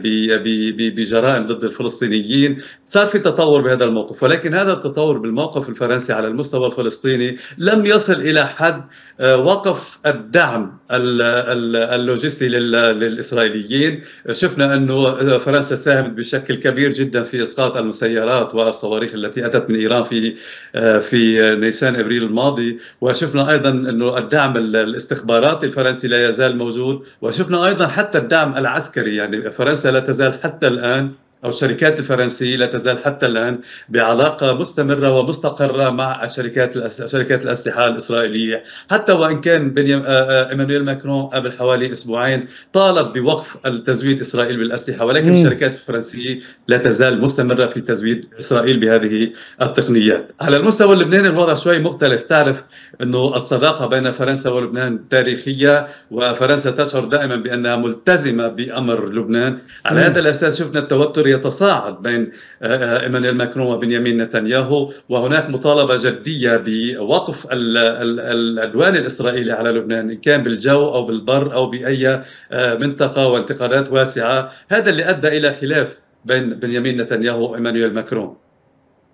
بجرائم العالم ضد الفلسطينيين صار في تطور بهذا الموقف ولكن هذا التطور بالموقف الفرنسي على المستوى الفلسطيني لم يصل إلى حد آه، وقف الدعم اللوجستي للإسرائيليين شفنا أنه آه، فرنسا ساهمت بشكل كبير جدا في إسقاط المسيرات والصواريخ التي أتت من إيران في آه، في نيسان ابريل الماضي وشفنا ايضا انه الدعم الاستخباراتي الفرنسي لا يزال موجود وشفنا ايضا حتى الدعم العسكري يعني فرنسا لا تزال حتى الان أو الشركات الفرنسية لا تزال حتى الآن بعلاقة مستمرة ومستقرة مع الشركات شركات الأسلحة الإسرائيلية حتى وإن كان بنيام آه، آه، إيمانويل ماكرون قبل حوالي أسبوعين طالب بوقف التزويد إسرائيل بالأسلحة ولكن مم. الشركات الفرنسية لا تزال مستمرة في تزويد إسرائيل بهذه التقنيات على المستوى اللبناني الوضع شوي مختلف تعرف أنه الصداقة بين فرنسا ولبنان تاريخية وفرنسا تشعر دائما بأنها ملتزمة بأمر لبنان على مم. هذا الأساس شفنا التوتر يتصاعد بين آه، آه، ايمانويل ماكرون وبنيامين نتنياهو وهناك مطالبه جديه بوقف العدوان الاسرائيلي على لبنان ان كان بالجو او بالبر او باي آه، منطقه وانتقادات واسعه هذا اللي ادى الى خلاف بين بنيامين نتنياهو وايمانويل ماكرون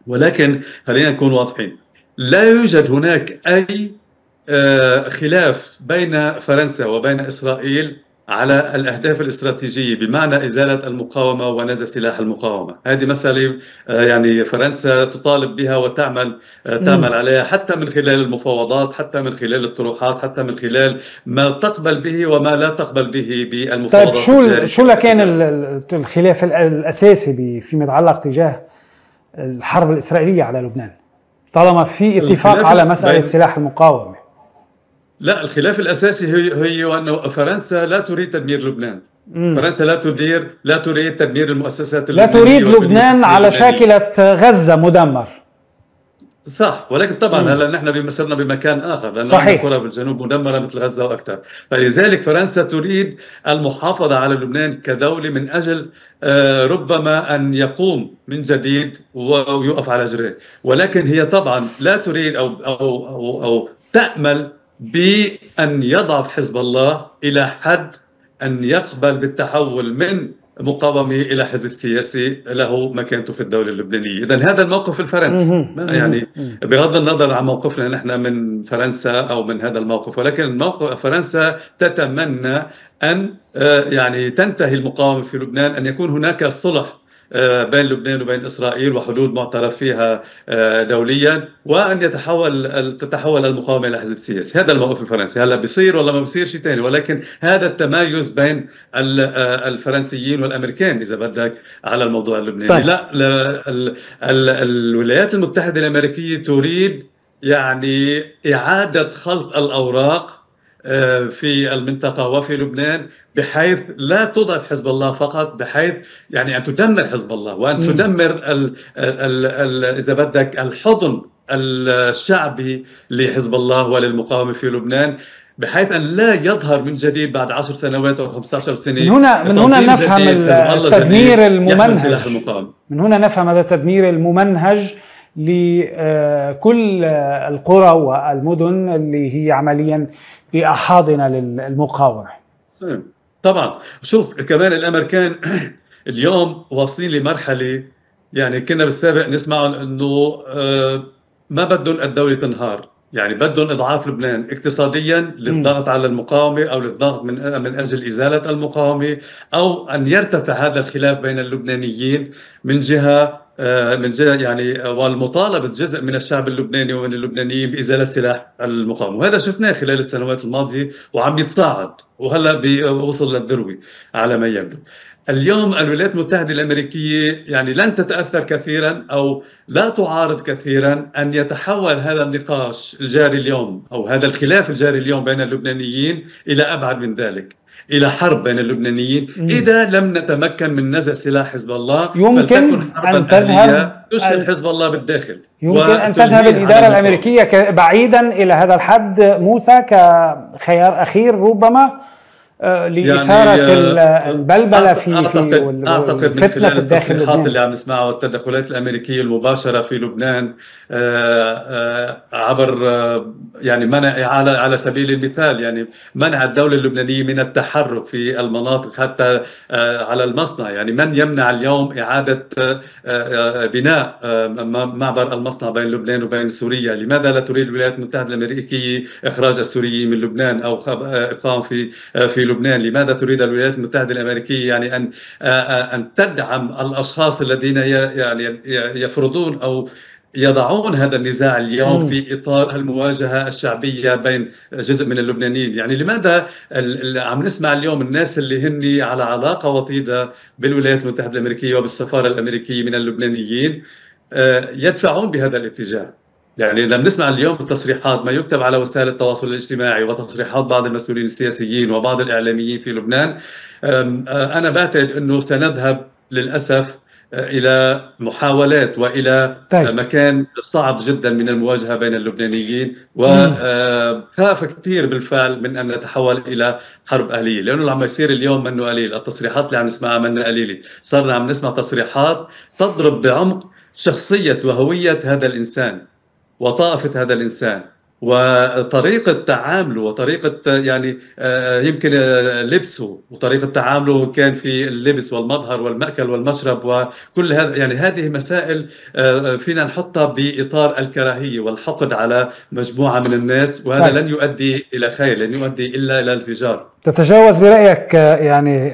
ولكن خلينا نكون واضحين لا يوجد هناك اي خلاف بين فرنسا وبين اسرائيل على الاهداف الاستراتيجيه بمعنى ازاله المقاومه ونزع سلاح المقاومه، هذه مساله آه، يعني فرنسا تطالب بها وتعمل آه، تعمل عليها حتى من خلال المفاوضات، حتى من خلال الطروحات، حتى من خلال ما تقبل به وما لا تقبل به بالمفاوضات طيب شو شو لكان الخلاف الاساسي فيما يتعلق تجاه الحرب الاسرائيليه على لبنان؟ طالما في اتفاق على مساله سلاح المقاومه لا الخلاف الاساسي هي هي انه فرنسا لا تريد تدمير لبنان مم. فرنسا لا تدير لا تريد تدمير المؤسسات لا تريد لبنان على شاكله غزه مدمر صح ولكن طبعا هلا نحن بمسرنا بمكان اخر لانه القرى بالجنوب مدمره مثل غزه واكثر فلذلك فرنسا تريد المحافظه على لبنان كدوله من اجل آه، ربما ان يقوم من جديد ويقف على رجليه ولكن هي طبعا لا تريد او او او, أو تامل بأن يضعف حزب الله إلى حد أن يقبل بالتحول من مقاومة إلى حزب سياسي له مكانته في الدولة اللبنانية إذا هذا الموقف الفرنسي يعني بغض النظر عن موقفنا نحن من فرنسا أو من هذا الموقف ولكن موقف فرنسا تتمنى أن آه، يعني تنتهي المقاومة في لبنان أن يكون هناك صلح آه، بين لبنان وبين اسرائيل وحدود معترف فيها آه، دوليا وان يتحول تتحول المقاومه الى حزب سياسي، هذا الموقف الفرنسي، هلا بيصير ولا ما بيصير شيء ثاني ولكن هذا التمايز بين آه، الفرنسيين والامريكان اذا بدك على الموضوع اللبناني، طيب. لا ال ال الولايات المتحده الامريكيه تريد يعني اعاده خلط الاوراق آه، في المنطقة وفي لبنان بحيث لا تضعف حزب الله فقط بحيث يعني أن تدمر حزب الله وأن تدمر الـ الـ الـ إذا بدك الحضن الشعبي لحزب الله وللمقاومة في لبنان بحيث ان لا يظهر من جديد بعد 10 سنوات او 15 سنه من هنا من هنا نفهم التدمير الممنهج من هنا نفهم هذا التدمير الممنهج لكل آه، آه، القرى والمدن اللي هي عمليا باحاضنه للمقاومه نعم. طبعا شوف كمان الامريكان اليوم واصلين لمرحله يعني كنا بالسابق نسمع انه آه، ما بدهم الدوله تنهار يعني بدهم اضعاف لبنان اقتصاديا للضغط على المقاومه او للضغط من من اجل ازاله المقاومه او ان يرتفع هذا الخلاف بين اللبنانيين من جهه آه، من يعني آه، والمطالبه جزء من الشعب اللبناني ومن اللبنانيين بازاله سلاح المقاومه، وهذا شفناه خلال السنوات الماضيه وعم يتصاعد وهلا وصل للذروه على ما يبدو. اليوم الولايات المتحده الامريكيه يعني لن تتاثر كثيرا او لا تعارض كثيرا ان يتحول هذا النقاش الجاري اليوم او هذا الخلاف الجاري اليوم بين اللبنانيين الى ابعد من ذلك. الى حرب بين اللبنانيين مم. اذا لم نتمكن من نزع سلاح حزب الله يمكن ان تذهب تشغل حزب الله بالداخل يمكن ان تذهب الاداره الامريكيه بعيدا الى هذا الحد موسى كخيار اخير ربما آه، يعني، لاثاره يعني البلبله في أعتقد في اعتقد من خلال التصريحات اللي عم نسمعها والتدخلات الامريكيه المباشره في لبنان آه، عبر يعني منع على على سبيل المثال يعني منع الدوله اللبنانيه من التحرك في المناطق حتى على المصنع يعني من يمنع اليوم اعاده بناء معبر المصنع بين لبنان وبين سوريا لماذا لا تريد الولايات المتحده الامريكيه اخراج السوريين من لبنان او ابقائهم في في لبنان لبنان لماذا تريد الولايات المتحدة الأمريكية يعني أن آه، آه، أن تدعم الأشخاص الذين يعني يفرضون أو يضعون هذا النزاع اليوم في اطار المواجهه الشعبيه بين جزء من اللبنانيين، يعني لماذا عم نسمع اليوم الناس اللي هن على علاقه وطيده بالولايات المتحده الامريكيه وبالسفاره الامريكيه من اللبنانيين آه، يدفعون بهذا الاتجاه؟ يعني لما نسمع اليوم التصريحات ما يكتب على وسائل التواصل الاجتماعي وتصريحات بعض المسؤولين السياسيين وبعض الاعلاميين في لبنان انا بعتقد انه سنذهب للاسف الى محاولات والى طيب. مكان صعب جدا من المواجهه بين اللبنانيين وخاف كثير بالفعل من ان نتحول الى حرب اهليه لانه اللي عم يصير اليوم منه قليل التصريحات اللي عم نسمعها منه قليله صرنا عم نسمع تصريحات تضرب بعمق شخصيه وهويه هذا الانسان وطائفة هذا الإنسان وطريقة تعامله وطريقة يعني آه، آه، يمكن آه، لبسه وطريقة تعامله كان في اللبس والمظهر والمأكل والمشرب وكل هذا يعني هذه مسائل فينا نحطها بإطار الكراهية والحقد على مجموعة من الناس وهذا طيب. لن يؤدي إلى خير لن يؤدي إلا إلى الانفجار تتجاوز برأيك يعني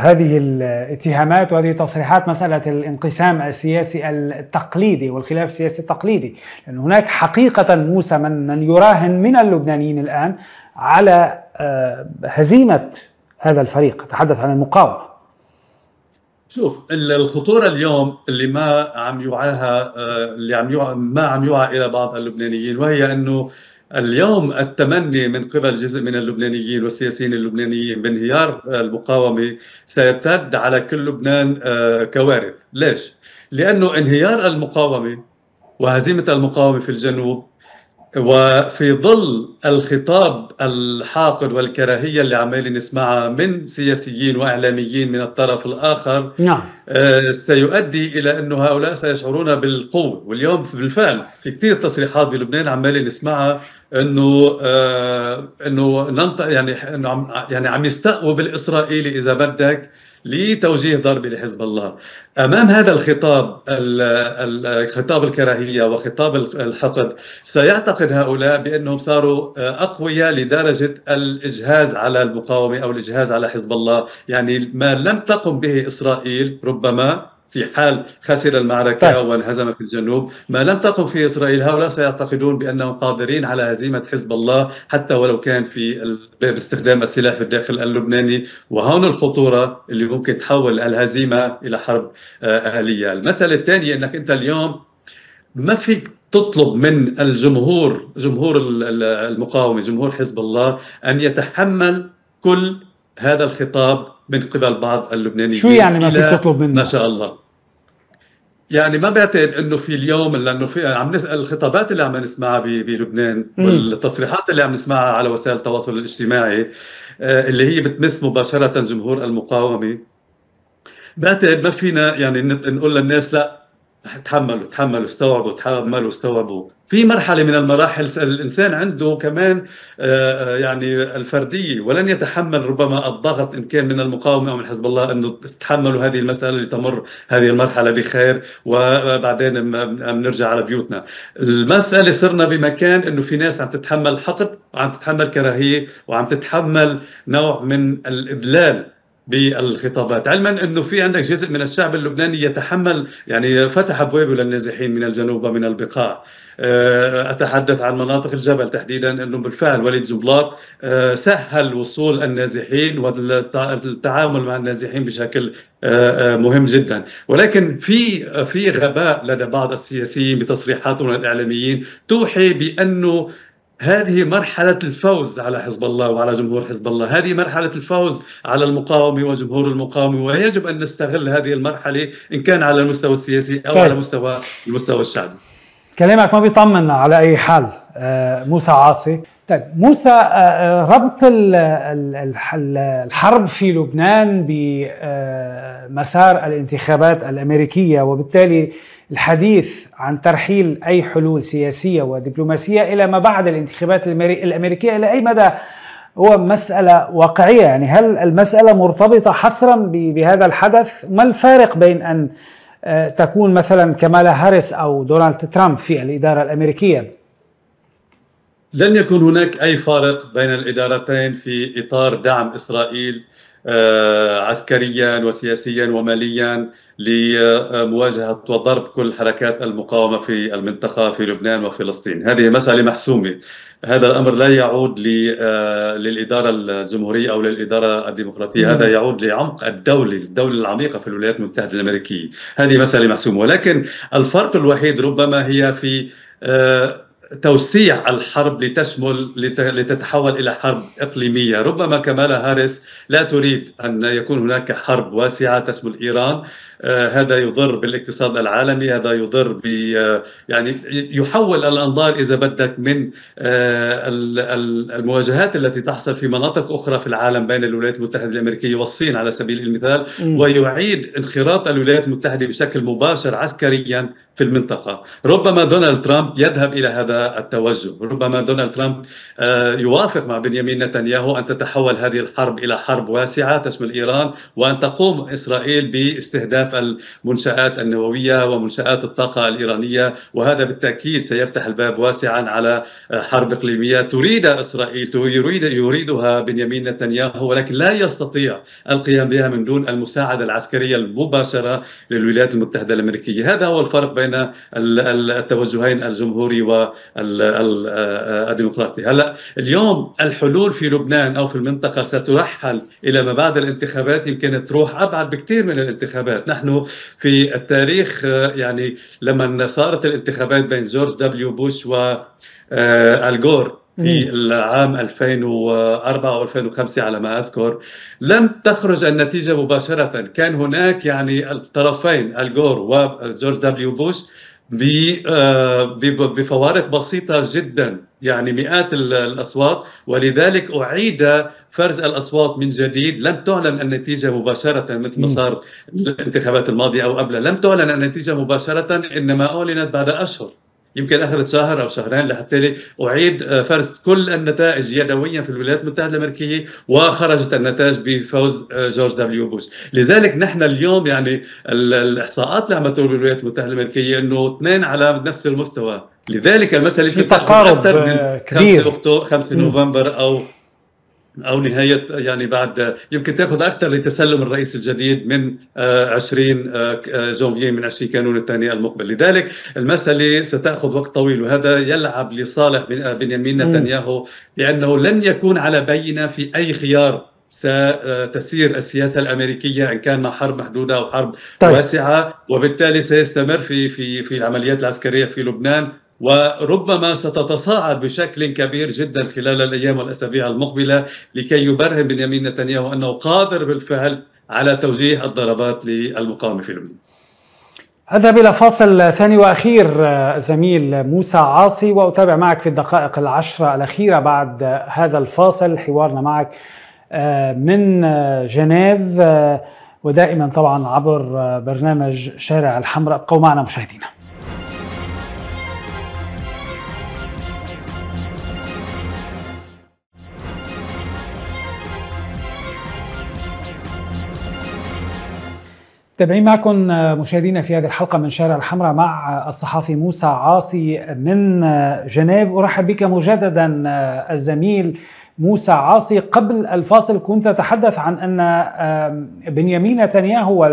هذه الاتهامات وهذه التصريحات مسألة الانقسام السياسي التقليدي والخلاف السياسي التقليدي لأن هناك حقيقة موسى من من يراهن من اللبنانيين الآن على آه، هزيمة هذا الفريق أتحدث عن المقاومة شوف الخطوره اليوم اللي ما عم يوعاها آه، اللي عم يوعى ما عم يوعى الى بعض اللبنانيين وهي انه اليوم التمني من قبل جزء من اللبنانيين والسياسيين اللبنانيين بانهيار المقاومه سيرتد على كل لبنان آه، كوارث، ليش؟ لانه انهيار المقاومه وهزيمه المقاومه في الجنوب وفي ظل الخطاب الحاقد والكراهيه اللي عمالين نسمعها من سياسيين واعلاميين من الطرف الاخر نعم آه، سيؤدي الى انه هؤلاء سيشعرون بالقوه واليوم بالفعل في كثير تصريحات بلبنان عمالين نسمعها انه آه انه ننط يعني انه عم يعني عم يستقوا بالاسرائيلي اذا بدك لتوجيه ضربة لحزب الله أمام هذا الخطاب خطاب الكراهية وخطاب الحقد سيعتقد هؤلاء بأنهم صاروا آه، أقوياء لدرجة الإجهاز على المقاومة أو الإجهاز على حزب الله يعني ما لم تقم به إسرائيل ربما في حال خسر المعركة طيب. وانهزم في الجنوب ما لم تقم فيه إسرائيل هؤلاء سيعتقدون بأنهم قادرين على هزيمة حزب الله حتى ولو كان في باستخدام السلاح في الداخل اللبناني وهون الخطورة اللي ممكن تحول الهزيمة إلى حرب أهلية المسألة الثانية أنك أنت اليوم ما فيك تطلب من الجمهور جمهور المقاومة جمهور حزب الله أن يتحمل كل هذا الخطاب من قبل بعض اللبنانيين شو يعني ما فيك تطلب منه؟ ما شاء الله يعني ما بعتقد انه في اليوم لانه في عم نسال الخطابات اللي عم نسمعها بلبنان والتصريحات اللي عم نسمعها على وسائل التواصل الاجتماعي آه، اللي هي بتمس مباشره جمهور المقاومه بعتقد ما فينا يعني نقول للناس لا تحملوا تحملوا استوعبوا تحملوا استوعبوا في مرحلة من المراحل الإنسان عنده كمان آه، آه، يعني الفردية ولن يتحمل ربما الضغط إن كان من المقاومة أو من حزب الله أنه تحملوا هذه المسألة لتمر هذه المرحلة بخير وبعدين بنرجع على بيوتنا المسألة صرنا بمكان أنه في ناس عم تتحمل حقد وعم تتحمل كراهية وعم تتحمل نوع من الإذلال بالخطابات علما انه في عندك جزء من الشعب اللبناني يتحمل يعني فتح ابوابه للنازحين من الجنوب ومن البقاع آه، اتحدث عن مناطق الجبل تحديدا انه بالفعل وليد زبلاط آه، سهل وصول النازحين والتعامل مع النازحين بشكل آه، مهم جدا ولكن في في غباء لدى بعض السياسيين بتصريحاتهم الاعلاميين توحي بانه هذه مرحلة الفوز على حزب الله وعلى جمهور حزب الله هذه مرحلة الفوز على المقاومة وجمهور المقاومة ويجب أن نستغل هذه المرحلة إن كان على المستوى السياسي أو طيب. على مستوى المستوى الشعبي كلامك ما بيطمن على أي حال آه، موسى عاصي طيب موسى آه، آه، ربط الحرب في لبنان بمسار آه، الانتخابات الامريكيه وبالتالي الحديث عن ترحيل اي حلول سياسيه ودبلوماسيه الى ما بعد الانتخابات الامريكيه الى اي مدى هو مسألة واقعية يعني هل المسألة مرتبطة حصرا بهذا الحدث ما الفارق بين أن تكون مثلا كمالا هاريس أو دونالد ترامب في الإدارة الأمريكية لن يكون هناك اي فارق بين الادارتين في اطار دعم اسرائيل آه، عسكريا وسياسيا وماليا لمواجهه وضرب كل حركات المقاومه في المنطقه في لبنان وفلسطين، هذه مساله محسومه، هذا الامر لا يعود آه، للاداره الجمهوريه او للاداره الديمقراطيه، نعم. هذا يعود لعمق الدوله، الدوله العميقه في الولايات المتحده الامريكيه، هذه مساله محسومه، ولكن الفرق الوحيد ربما هي في آه، توسيع الحرب لتشمل لتتحول الى حرب اقليميه، ربما كمالا هاريس لا تريد ان يكون هناك حرب واسعه تشمل ايران، آه، هذا يضر بالاقتصاد العالمي هذا يضر ب آه، يعني يحول الانظار اذا بدك من آه، المواجهات التي تحصل في مناطق اخرى في العالم بين الولايات المتحده الامريكيه والصين على سبيل المثال ويعيد انخراط الولايات المتحده بشكل مباشر عسكريا في المنطقة ربما دونالد ترامب يذهب إلى هذا التوجه ربما دونالد ترامب يوافق مع بنيامين نتنياهو أن تتحول هذه الحرب إلى حرب واسعة تشمل إيران وأن تقوم إسرائيل باستهداف المنشآت النووية ومنشآت الطاقة الإيرانية وهذا بالتأكيد سيفتح الباب واسعا على حرب إقليمية تريد إسرائيل يريد يريدها بنيامين نتنياهو ولكن لا يستطيع القيام بها من دون المساعدة العسكرية المباشرة للولايات المتحدة الأمريكية هذا هو الفرق بين التوجهين الجمهوري والديمقراطي هلا اليوم الحلول في لبنان أو في المنطقة سترحل إلى ما بعد الانتخابات يمكن تروح أبعد بكثير من الانتخابات نحن نحن في التاريخ آه، يعني لما صارت الانتخابات بين جورج دبليو بوش آه، الجور في العام 2004 او 2005 على ما اذكر لم تخرج النتيجه مباشره كان هناك يعني الطرفين الجور وجورج آه، دبليو بوش آه، بفوارق بسيطة جدا يعني مئات الأصوات ولذلك أعيد فرز الأصوات من جديد لم تعلن النتيجة مباشرة مثل ما صار الانتخابات الماضية أو قبلها لم تعلن النتيجة مباشرة إنما أعلنت بعد أشهر يمكن اخذت شهر او شهرين لحتى اعيد آه، فرز كل النتائج يدويا في الولايات المتحده الامريكيه وخرجت النتائج بفوز آه، جورج دبليو بوش، لذلك نحن اليوم يعني الاحصاءات اللي عم تقول بالولايات المتحده الامريكيه انه اثنين على نفس المستوى، لذلك المساله في تقارب آه، كبير 5 اكتوبر 5 نوفمبر او او نهايه يعني بعد يمكن تاخذ اكثر لتسلم الرئيس الجديد من 20 آه، آه، آه، جانفيه من 20 كانون الثاني المقبل، لذلك المساله ستاخذ وقت طويل وهذا يلعب لصالح بنيامين نتنياهو لانه لن يكون على بينه في اي خيار ستسير السياسه الامريكيه ان كان مع حرب محدوده او حرب طيب. واسعه وبالتالي سيستمر في في في العمليات العسكريه في لبنان وربما ستتصاعد بشكل كبير جدا خلال الايام والاسابيع المقبله لكي يبرهن بنيامين نتنياهو انه قادر بالفعل على توجيه الضربات للمقاومه في لبنان. اذهب الى فاصل ثاني واخير زميل موسى عاصي واتابع معك في الدقائق العشره الاخيره بعد هذا الفاصل حوارنا معك آه، من آه، جنيف آه، ودائما طبعا عبر برنامج شارع الحمراء ابقوا معنا مشاهدينا. تابعين معكم آه، مشاهدينا في هذه الحلقة من شارع الحمراء مع آه، الصحفي موسى عاصي من آه، جنيف أرحب بك مجددا الزميل موسى عاصي قبل الفاصل كنت تتحدث عن أن بنيامين نتنياهو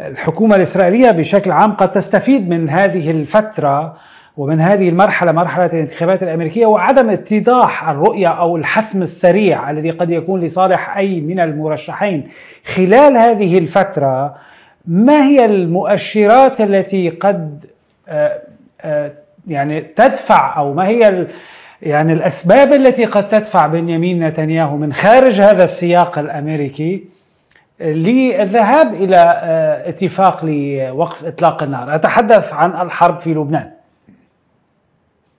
الحكومة الإسرائيلية بشكل عام قد تستفيد من هذه الفترة ومن هذه المرحلة مرحلة الانتخابات الأمريكية وعدم اتضاح الرؤية أو الحسم السريع الذي قد يكون لصالح أي من المرشحين خلال هذه الفترة ما هي المؤشرات التي قد آه، آه، يعني تدفع أو ما هي يعني الأسباب التي قد تدفع بنيامين نتنياهو من خارج هذا السياق الأمريكي للذهاب إلى آه، اتفاق لوقف إطلاق النار أتحدث عن الحرب في لبنان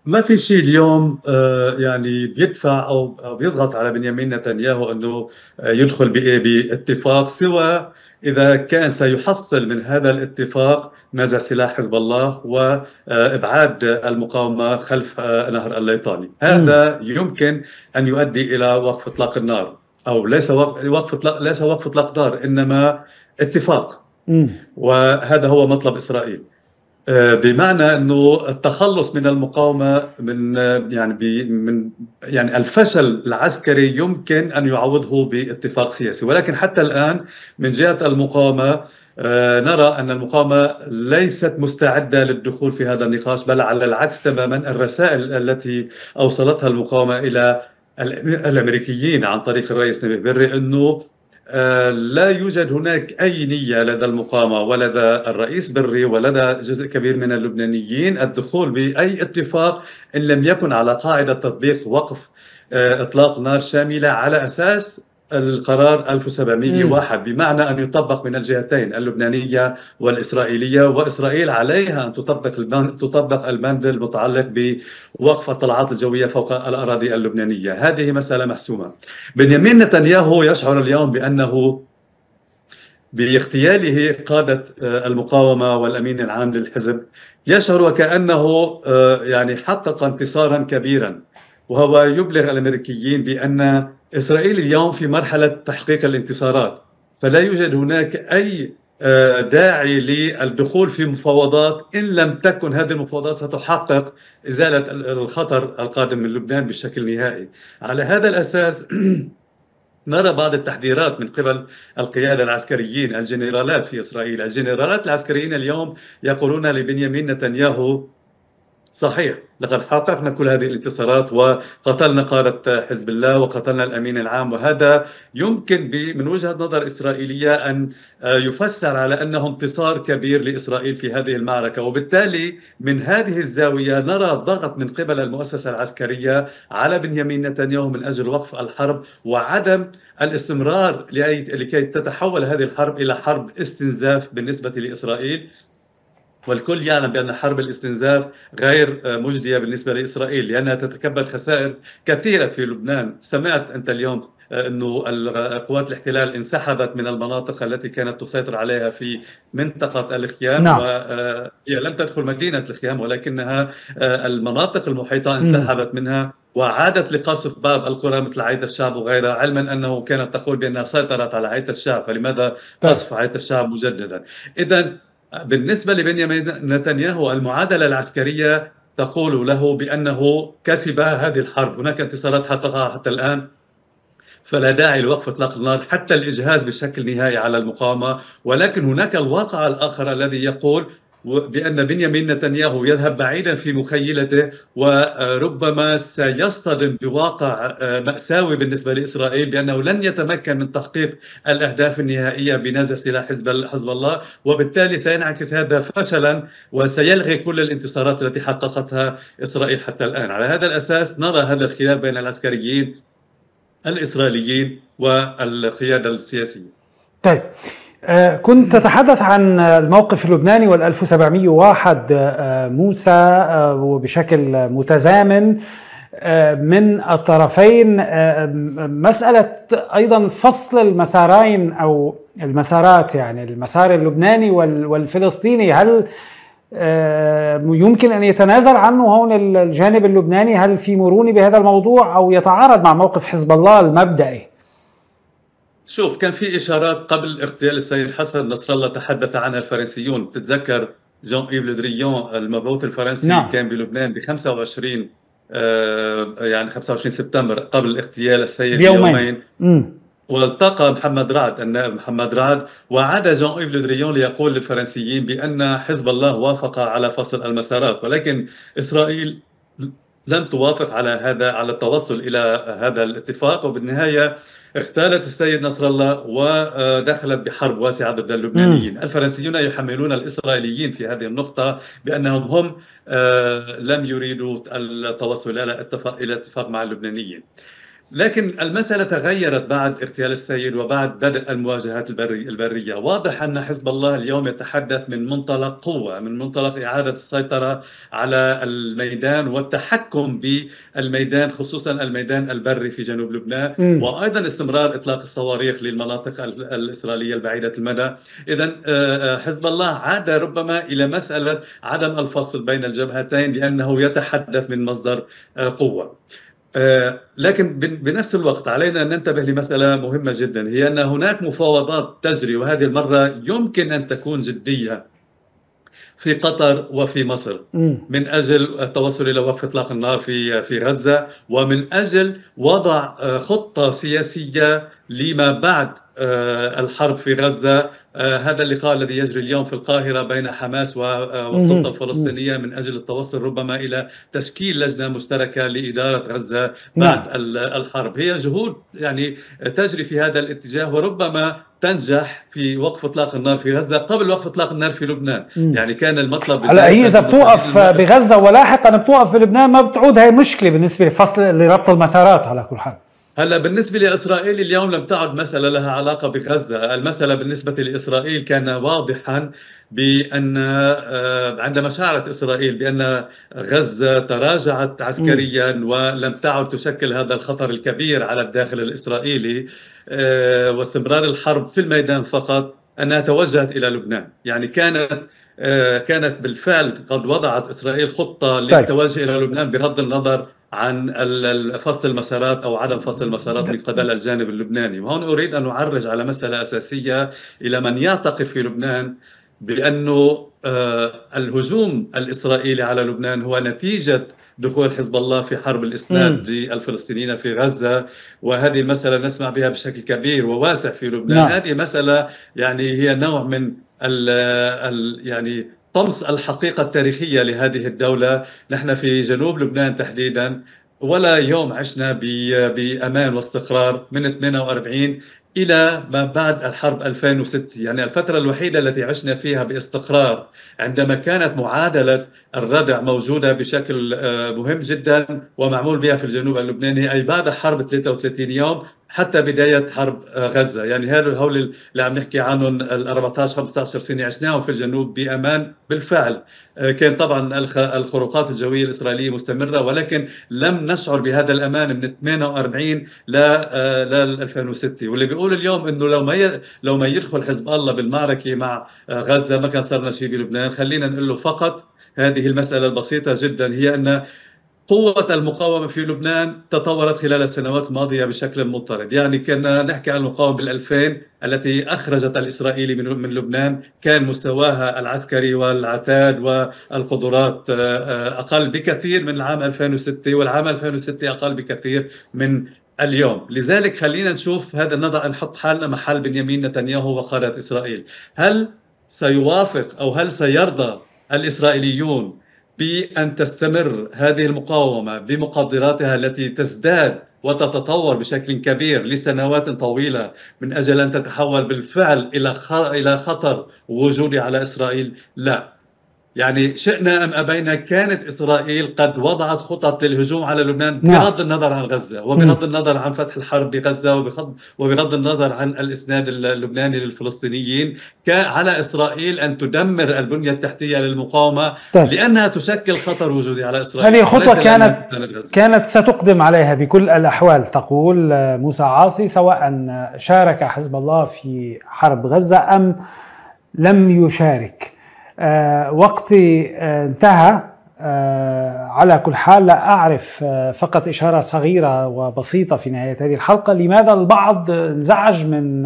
ما في شيء اليوم آه، يعني بيدفع او بيضغط على بنيامين نتنياهو انه آه، يدخل باتفاق سوى اذا كان سيحصل من هذا الاتفاق نزع سلاح حزب الله وابعاد آه، المقاومه خلف نهر الليطاني، هذا يمكن ان يؤدي الى وقف اطلاق النار او ليس وقف اطلاق ليس وقف اطلاق نار انما اتفاق وهذا هو مطلب اسرائيل. آه، بمعنى انه التخلص من المقاومه من آه، يعني من يعني الفشل العسكري يمكن ان يعوضه باتفاق سياسي ولكن حتى الان من جهه المقاومه آه، نرى ان المقاومه ليست مستعده للدخول في هذا النقاش بل على العكس تماما الرسائل التي اوصلتها المقاومه الى الامريكيين عن طريق الرئيس نبيه بري انه آه، لا يوجد هناك أي نية لدى المقامة ولدى الرئيس بري ولدى جزء كبير من اللبنانيين الدخول بأي اتفاق إن لم يكن على قاعدة تطبيق وقف آه، إطلاق نار شاملة على أساس القرار 1701 بمعنى أن يطبق من الجهتين اللبنانية والإسرائيلية وإسرائيل عليها أن تطبق البند تطبق البند المتعلق بوقف الطلعات الجوية فوق الأراضي اللبنانية هذه مسألة محسومة بنيامين نتنياهو يشعر اليوم بأنه باغتياله قادة آه، المقاومة والأمين العام للحزب يشعر وكأنه آه، يعني حقق انتصارا كبيرا وهو يبلغ الامريكيين بان اسرائيل اليوم في مرحله تحقيق الانتصارات فلا يوجد هناك اي آه، داعي للدخول في مفاوضات ان لم تكن هذه المفاوضات ستحقق ازاله الخطر القادم من لبنان بشكل نهائي. على هذا الاساس نرى بعض التحذيرات من قبل القيادة العسكريين الجنرالات في إسرائيل الجنرالات العسكريين اليوم يقولون لبنيامين نتنياهو صحيح لقد حققنا كل هذه الانتصارات وقتلنا قادة حزب الله وقتلنا الأمين العام وهذا يمكن من وجهة نظر إسرائيلية أن آه، يفسر على أنه انتصار كبير لإسرائيل في هذه المعركة وبالتالي من هذه الزاوية نرى ضغط من قبل المؤسسة العسكرية على بنيامين نتنياهو من أجل وقف الحرب وعدم الاستمرار لكي تتحول هذه الحرب إلى حرب استنزاف بالنسبة لإسرائيل والكل يعلم بأن حرب الاستنزاف غير آه، مجدية بالنسبة لإسرائيل لأنها تتكبد خسائر كثيرة في لبنان سمعت أنت اليوم آه، انه قوات الاحتلال انسحبت من المناطق التي كانت تسيطر عليها في منطقه الخيام نعم. وهي آه، لم تدخل مدينه الخيام ولكنها المناطق المحيطه انسحبت منها وعادت لقصف بعض القرى مثل عيد الشعب وغيرها علما انه كانت تقول بانها سيطرت على عيد الشعب فلماذا طيب. قصف عيد الشعب مجددا اذا بالنسبة لبنيامين نتنياهو المعادلة العسكرية تقول له بأنه كسب هذه الحرب هناك انتصارات حققها حتى الآن فلا داعي لوقف اطلاق النار حتى الاجهاز بشكل نهائي على المقاومه ولكن هناك الواقع الاخر الذي يقول بأن بنيامين نتنياهو يذهب بعيدا في مخيلته وربما سيصطدم بواقع آه، مأساوي بالنسبة لإسرائيل بأنه لن يتمكن من تحقيق الأهداف النهائية بنزع سلاح حزب الله وبالتالي سينعكس هذا فشلا وسيلغي كل الانتصارات التي حققتها إسرائيل حتى الآن على هذا الأساس نرى هذا الخلاف بين العسكريين الإسرائيليين والقيادة السياسية طيب آه، كنت تتحدث عن الموقف اللبناني وال1701 آه، موسى آه، وبشكل متزامن من الطرفين مسألة أيضا فصل المسارين أو المسارات يعني المسار اللبناني والفلسطيني هل يمكن أن يتنازل عنه هون الجانب اللبناني هل في مرونة بهذا الموضوع أو يتعارض مع موقف حزب الله المبدئي شوف كان في اشارات قبل اغتيال السيد حسن نصر الله تحدث عنها الفرنسيون بتتذكر جون ايف لودريون المبعوث الفرنسي نعم. كان بلبنان ب 25 آه، يعني 25 سبتمبر قبل اغتيال السيد بيومين يومين والتقى محمد رعد النائب محمد رعد وعاد جون ايف لودريون ليقول للفرنسيين بان حزب الله وافق على فصل المسارات ولكن اسرائيل لم توافق على هذا على التوصل الى هذا الاتفاق وبالنهايه اغتالت السيد نصر الله ودخلت بحرب واسعه ضد اللبنانيين، الفرنسيون يحملون الاسرائيليين في هذه النقطه بانهم هم آه، لم يريدوا التوصل الى اتفاق مع اللبنانيين. لكن المسألة تغيرت بعد اغتيال السيد وبعد بدء المواجهات البري البرية واضح أن حزب الله اليوم يتحدث من منطلق قوة من منطلق إعادة السيطرة على الميدان والتحكم بالميدان خصوصا الميدان البري في جنوب لبنان م. وأيضا استمرار إطلاق الصواريخ للمناطق الإسرائيلية البعيدة المدى إذا آه، آه، حزب الله عاد ربما إلى مسألة عدم الفصل بين الجبهتين لأنه يتحدث من مصدر آه، قوة آه، لكن بنفس الوقت علينا ان ننتبه لمساله مهمه جدا هي ان هناك مفاوضات تجري وهذه المره يمكن ان تكون جديه في قطر وفي مصر من اجل التوصل الى وقف اطلاق النار في في غزه ومن اجل وضع آه، خطه سياسيه لما بعد آه، الحرب في غزة آه، هذا اللقاء الذي يجري اليوم في القاهرة بين حماس والسلطة الفلسطينية من أجل التوصل ربما إلى تشكيل لجنة مشتركة لإدارة غزة نعم. بعد الحرب هي جهود يعني تجري في هذا الاتجاه وربما تنجح في وقف اطلاق النار في غزه قبل وقف اطلاق النار في لبنان مم. يعني كان المطلب هلا هي اذا بتوقف بغزه ولاحقا بتوقف بلبنان ما بتعود هي مشكله بالنسبه لفصل لربط المسارات على كل حال هلا بالنسبه لاسرائيل اليوم لم تعد مساله لها علاقه بغزه، المساله بالنسبه لاسرائيل كان واضحا بان آه، عندما شعرت اسرائيل بان غزه تراجعت عسكريا ولم تعد تشكل هذا الخطر الكبير على الداخل الاسرائيلي آه، واستمرار الحرب في الميدان فقط انها توجهت الى لبنان، يعني كانت آه، كانت بالفعل قد وضعت اسرائيل خطه طيب. للتوجه الى لبنان بغض النظر عن فصل المسارات او عدم فصل المسارات من قبل الجانب اللبناني، وهون اريد ان اعرج على مساله اساسيه الى من يعتقد في لبنان بانه آه، الهجوم الاسرائيلي على لبنان هو نتيجه دخول حزب الله في حرب الاسناد للفلسطينيين في غزه وهذه المساله نسمع بها بشكل كبير وواسع في لبنان، لا. نعم. هذه مساله يعني هي نوع من ال يعني طمس الحقيقة التاريخية لهذه الدولة نحن في جنوب لبنان تحديدا ولا يوم عشنا بأمان واستقرار من 48 إلى ما بعد الحرب 2006 يعني الفترة الوحيدة التي عشنا فيها باستقرار عندما كانت معادلة الردع موجودة بشكل آه، مهم جدا ومعمول بها في الجنوب اللبناني أي بعد حرب 33 يوم حتى بدايه حرب آه، غزه، يعني هؤلاء اللي عم نحكي عنهم ال 14 15 سنه عشناهم في الجنوب بامان بالفعل، آه، كان طبعا الخروقات الجويه الاسرائيليه مستمره ولكن لم نشعر بهذا الامان من 48 ل 2006 آه، واللي بيقول اليوم انه لو ما لو ما يدخل حزب الله بالمعركه مع غزه ما كان صرنا شيء بلبنان، خلينا نقول له فقط هذه المساله البسيطه جدا هي ان قوة المقاومة في لبنان تطورت خلال السنوات الماضية بشكل مضطرب يعني كنا نحكي عن المقاومة بالألفين التي أخرجت الإسرائيلي من, من لبنان كان مستواها العسكري والعتاد والقدرات آه، آه، أقل بكثير من العام 2006 والعام 2006 أقل بكثير من اليوم لذلك خلينا نشوف هذا نضع نحط حالنا محل بنيامين نتنياهو وقادة إسرائيل هل سيوافق أو هل سيرضى الإسرائيليون بأن تستمر هذه المقاومة بمقدراتها التي تزداد وتتطور بشكل كبير لسنوات طويلة من أجل أن تتحول بالفعل إلى خطر وجودي على إسرائيل لا يعني شئنا ام ابينا كانت اسرائيل قد وضعت خطط للهجوم على لبنان نعم. بغض النظر عن غزه وبغض النظر عن فتح الحرب بغزه وبغض وبغض النظر عن الاسناد اللبناني للفلسطينيين على اسرائيل ان تدمر البنيه التحتيه للمقاومه طيب. لانها تشكل خطر وجودي على اسرائيل هذه خطوه كانت كانت ستقدم عليها بكل الاحوال تقول موسى عاصي سواء شارك حزب الله في حرب غزه ام لم يشارك آه، وقتي آه، انتهى آه، على كل حال لا أعرف فقط إشارة صغيرة وبسيطة في نهاية هذه الحلقة لماذا البعض انزعج من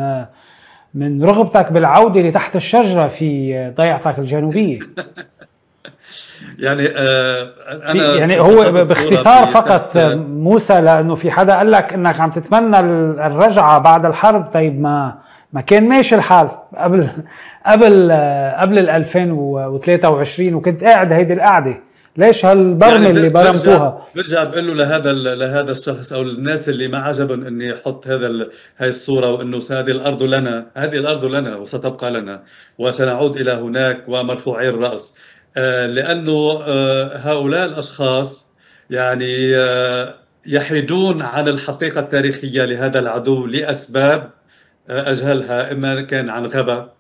من رغبتك بالعودة لتحت الشجرة في ضيعتك الجنوبية يعني آه انا يعني هو باختصار فقط موسى لانه في حدا قال لك انك عم تتمنى الرجعه بعد الحرب طيب ما ما كان ماشي الحال قبل قبل قبل ال 2023 وكنت قاعد هيدي القعده ليش هالبرمه يعني اللي برمتوها برجع بقول له لهذا لهذا الشخص او الناس اللي ما عجبهم اني احط هذا هاي الصوره وانه هذه الارض لنا هذه الارض لنا وستبقى لنا وسنعود الى هناك ومرفوعي الراس آه، لانه آه، هؤلاء الاشخاص يعني آه، يحيدون عن الحقيقه التاريخيه لهذا العدو لاسباب اجهلها اما كان عن غبا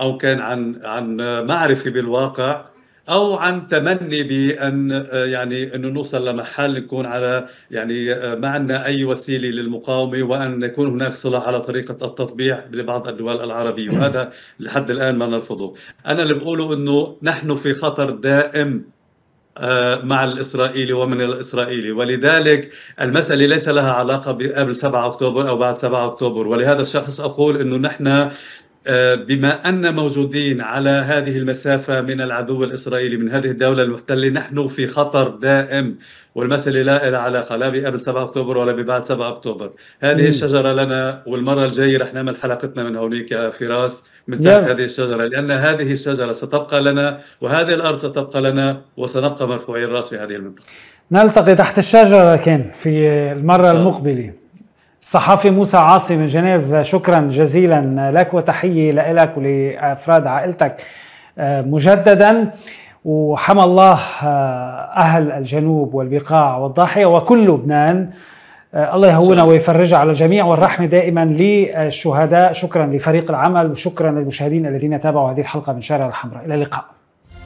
او كان عن عن معرفه بالواقع او عن تمني بان يعني انه نوصل لمحل نكون على يعني ما عندنا اي وسيله للمقاومه وان يكون هناك صلاح على طريقه التطبيع لبعض الدول العربيه وهذا لحد الان ما نرفضه انا اللي بقوله انه نحن في خطر دائم آه، مع الإسرائيلي ومن الإسرائيلي ولذلك المسألة ليس لها علاقة بقبل 7 أكتوبر أو بعد 7 أكتوبر ولهذا الشخص أقول أنه نحن آه، بما أن موجودين على هذه المسافة من العدو الإسرائيلي من هذه الدولة المحتلة نحن في خطر دائم والمسألة لا لها علاقة لا بقبل 7 أكتوبر ولا ببعد 7 أكتوبر هذه مم. الشجرة لنا والمرة الجاية رح نعمل حلقتنا من هونيك فراس من تحت هذه الشجرة لأن هذه الشجرة ستبقى لنا وهذه الأرض ستبقى لنا وسنبقى مرفوعي الرأس في هذه المنطقة نلتقي تحت الشجرة كان في المرة المقبلة صحافي موسى عاصي من جنيف شكرا جزيلا لك وتحية لك ولأفراد عائلتك آه، مجددا وحمى الله آه، أهل الجنوب والبقاع والضاحية وكل لبنان آه، الله يهونا ويفرجها على الجميع والرحمة دائما للشهداء شكرا لفريق العمل وشكرا للمشاهدين الذين تابعوا هذه الحلقة من شارع الحمراء إلى اللقاء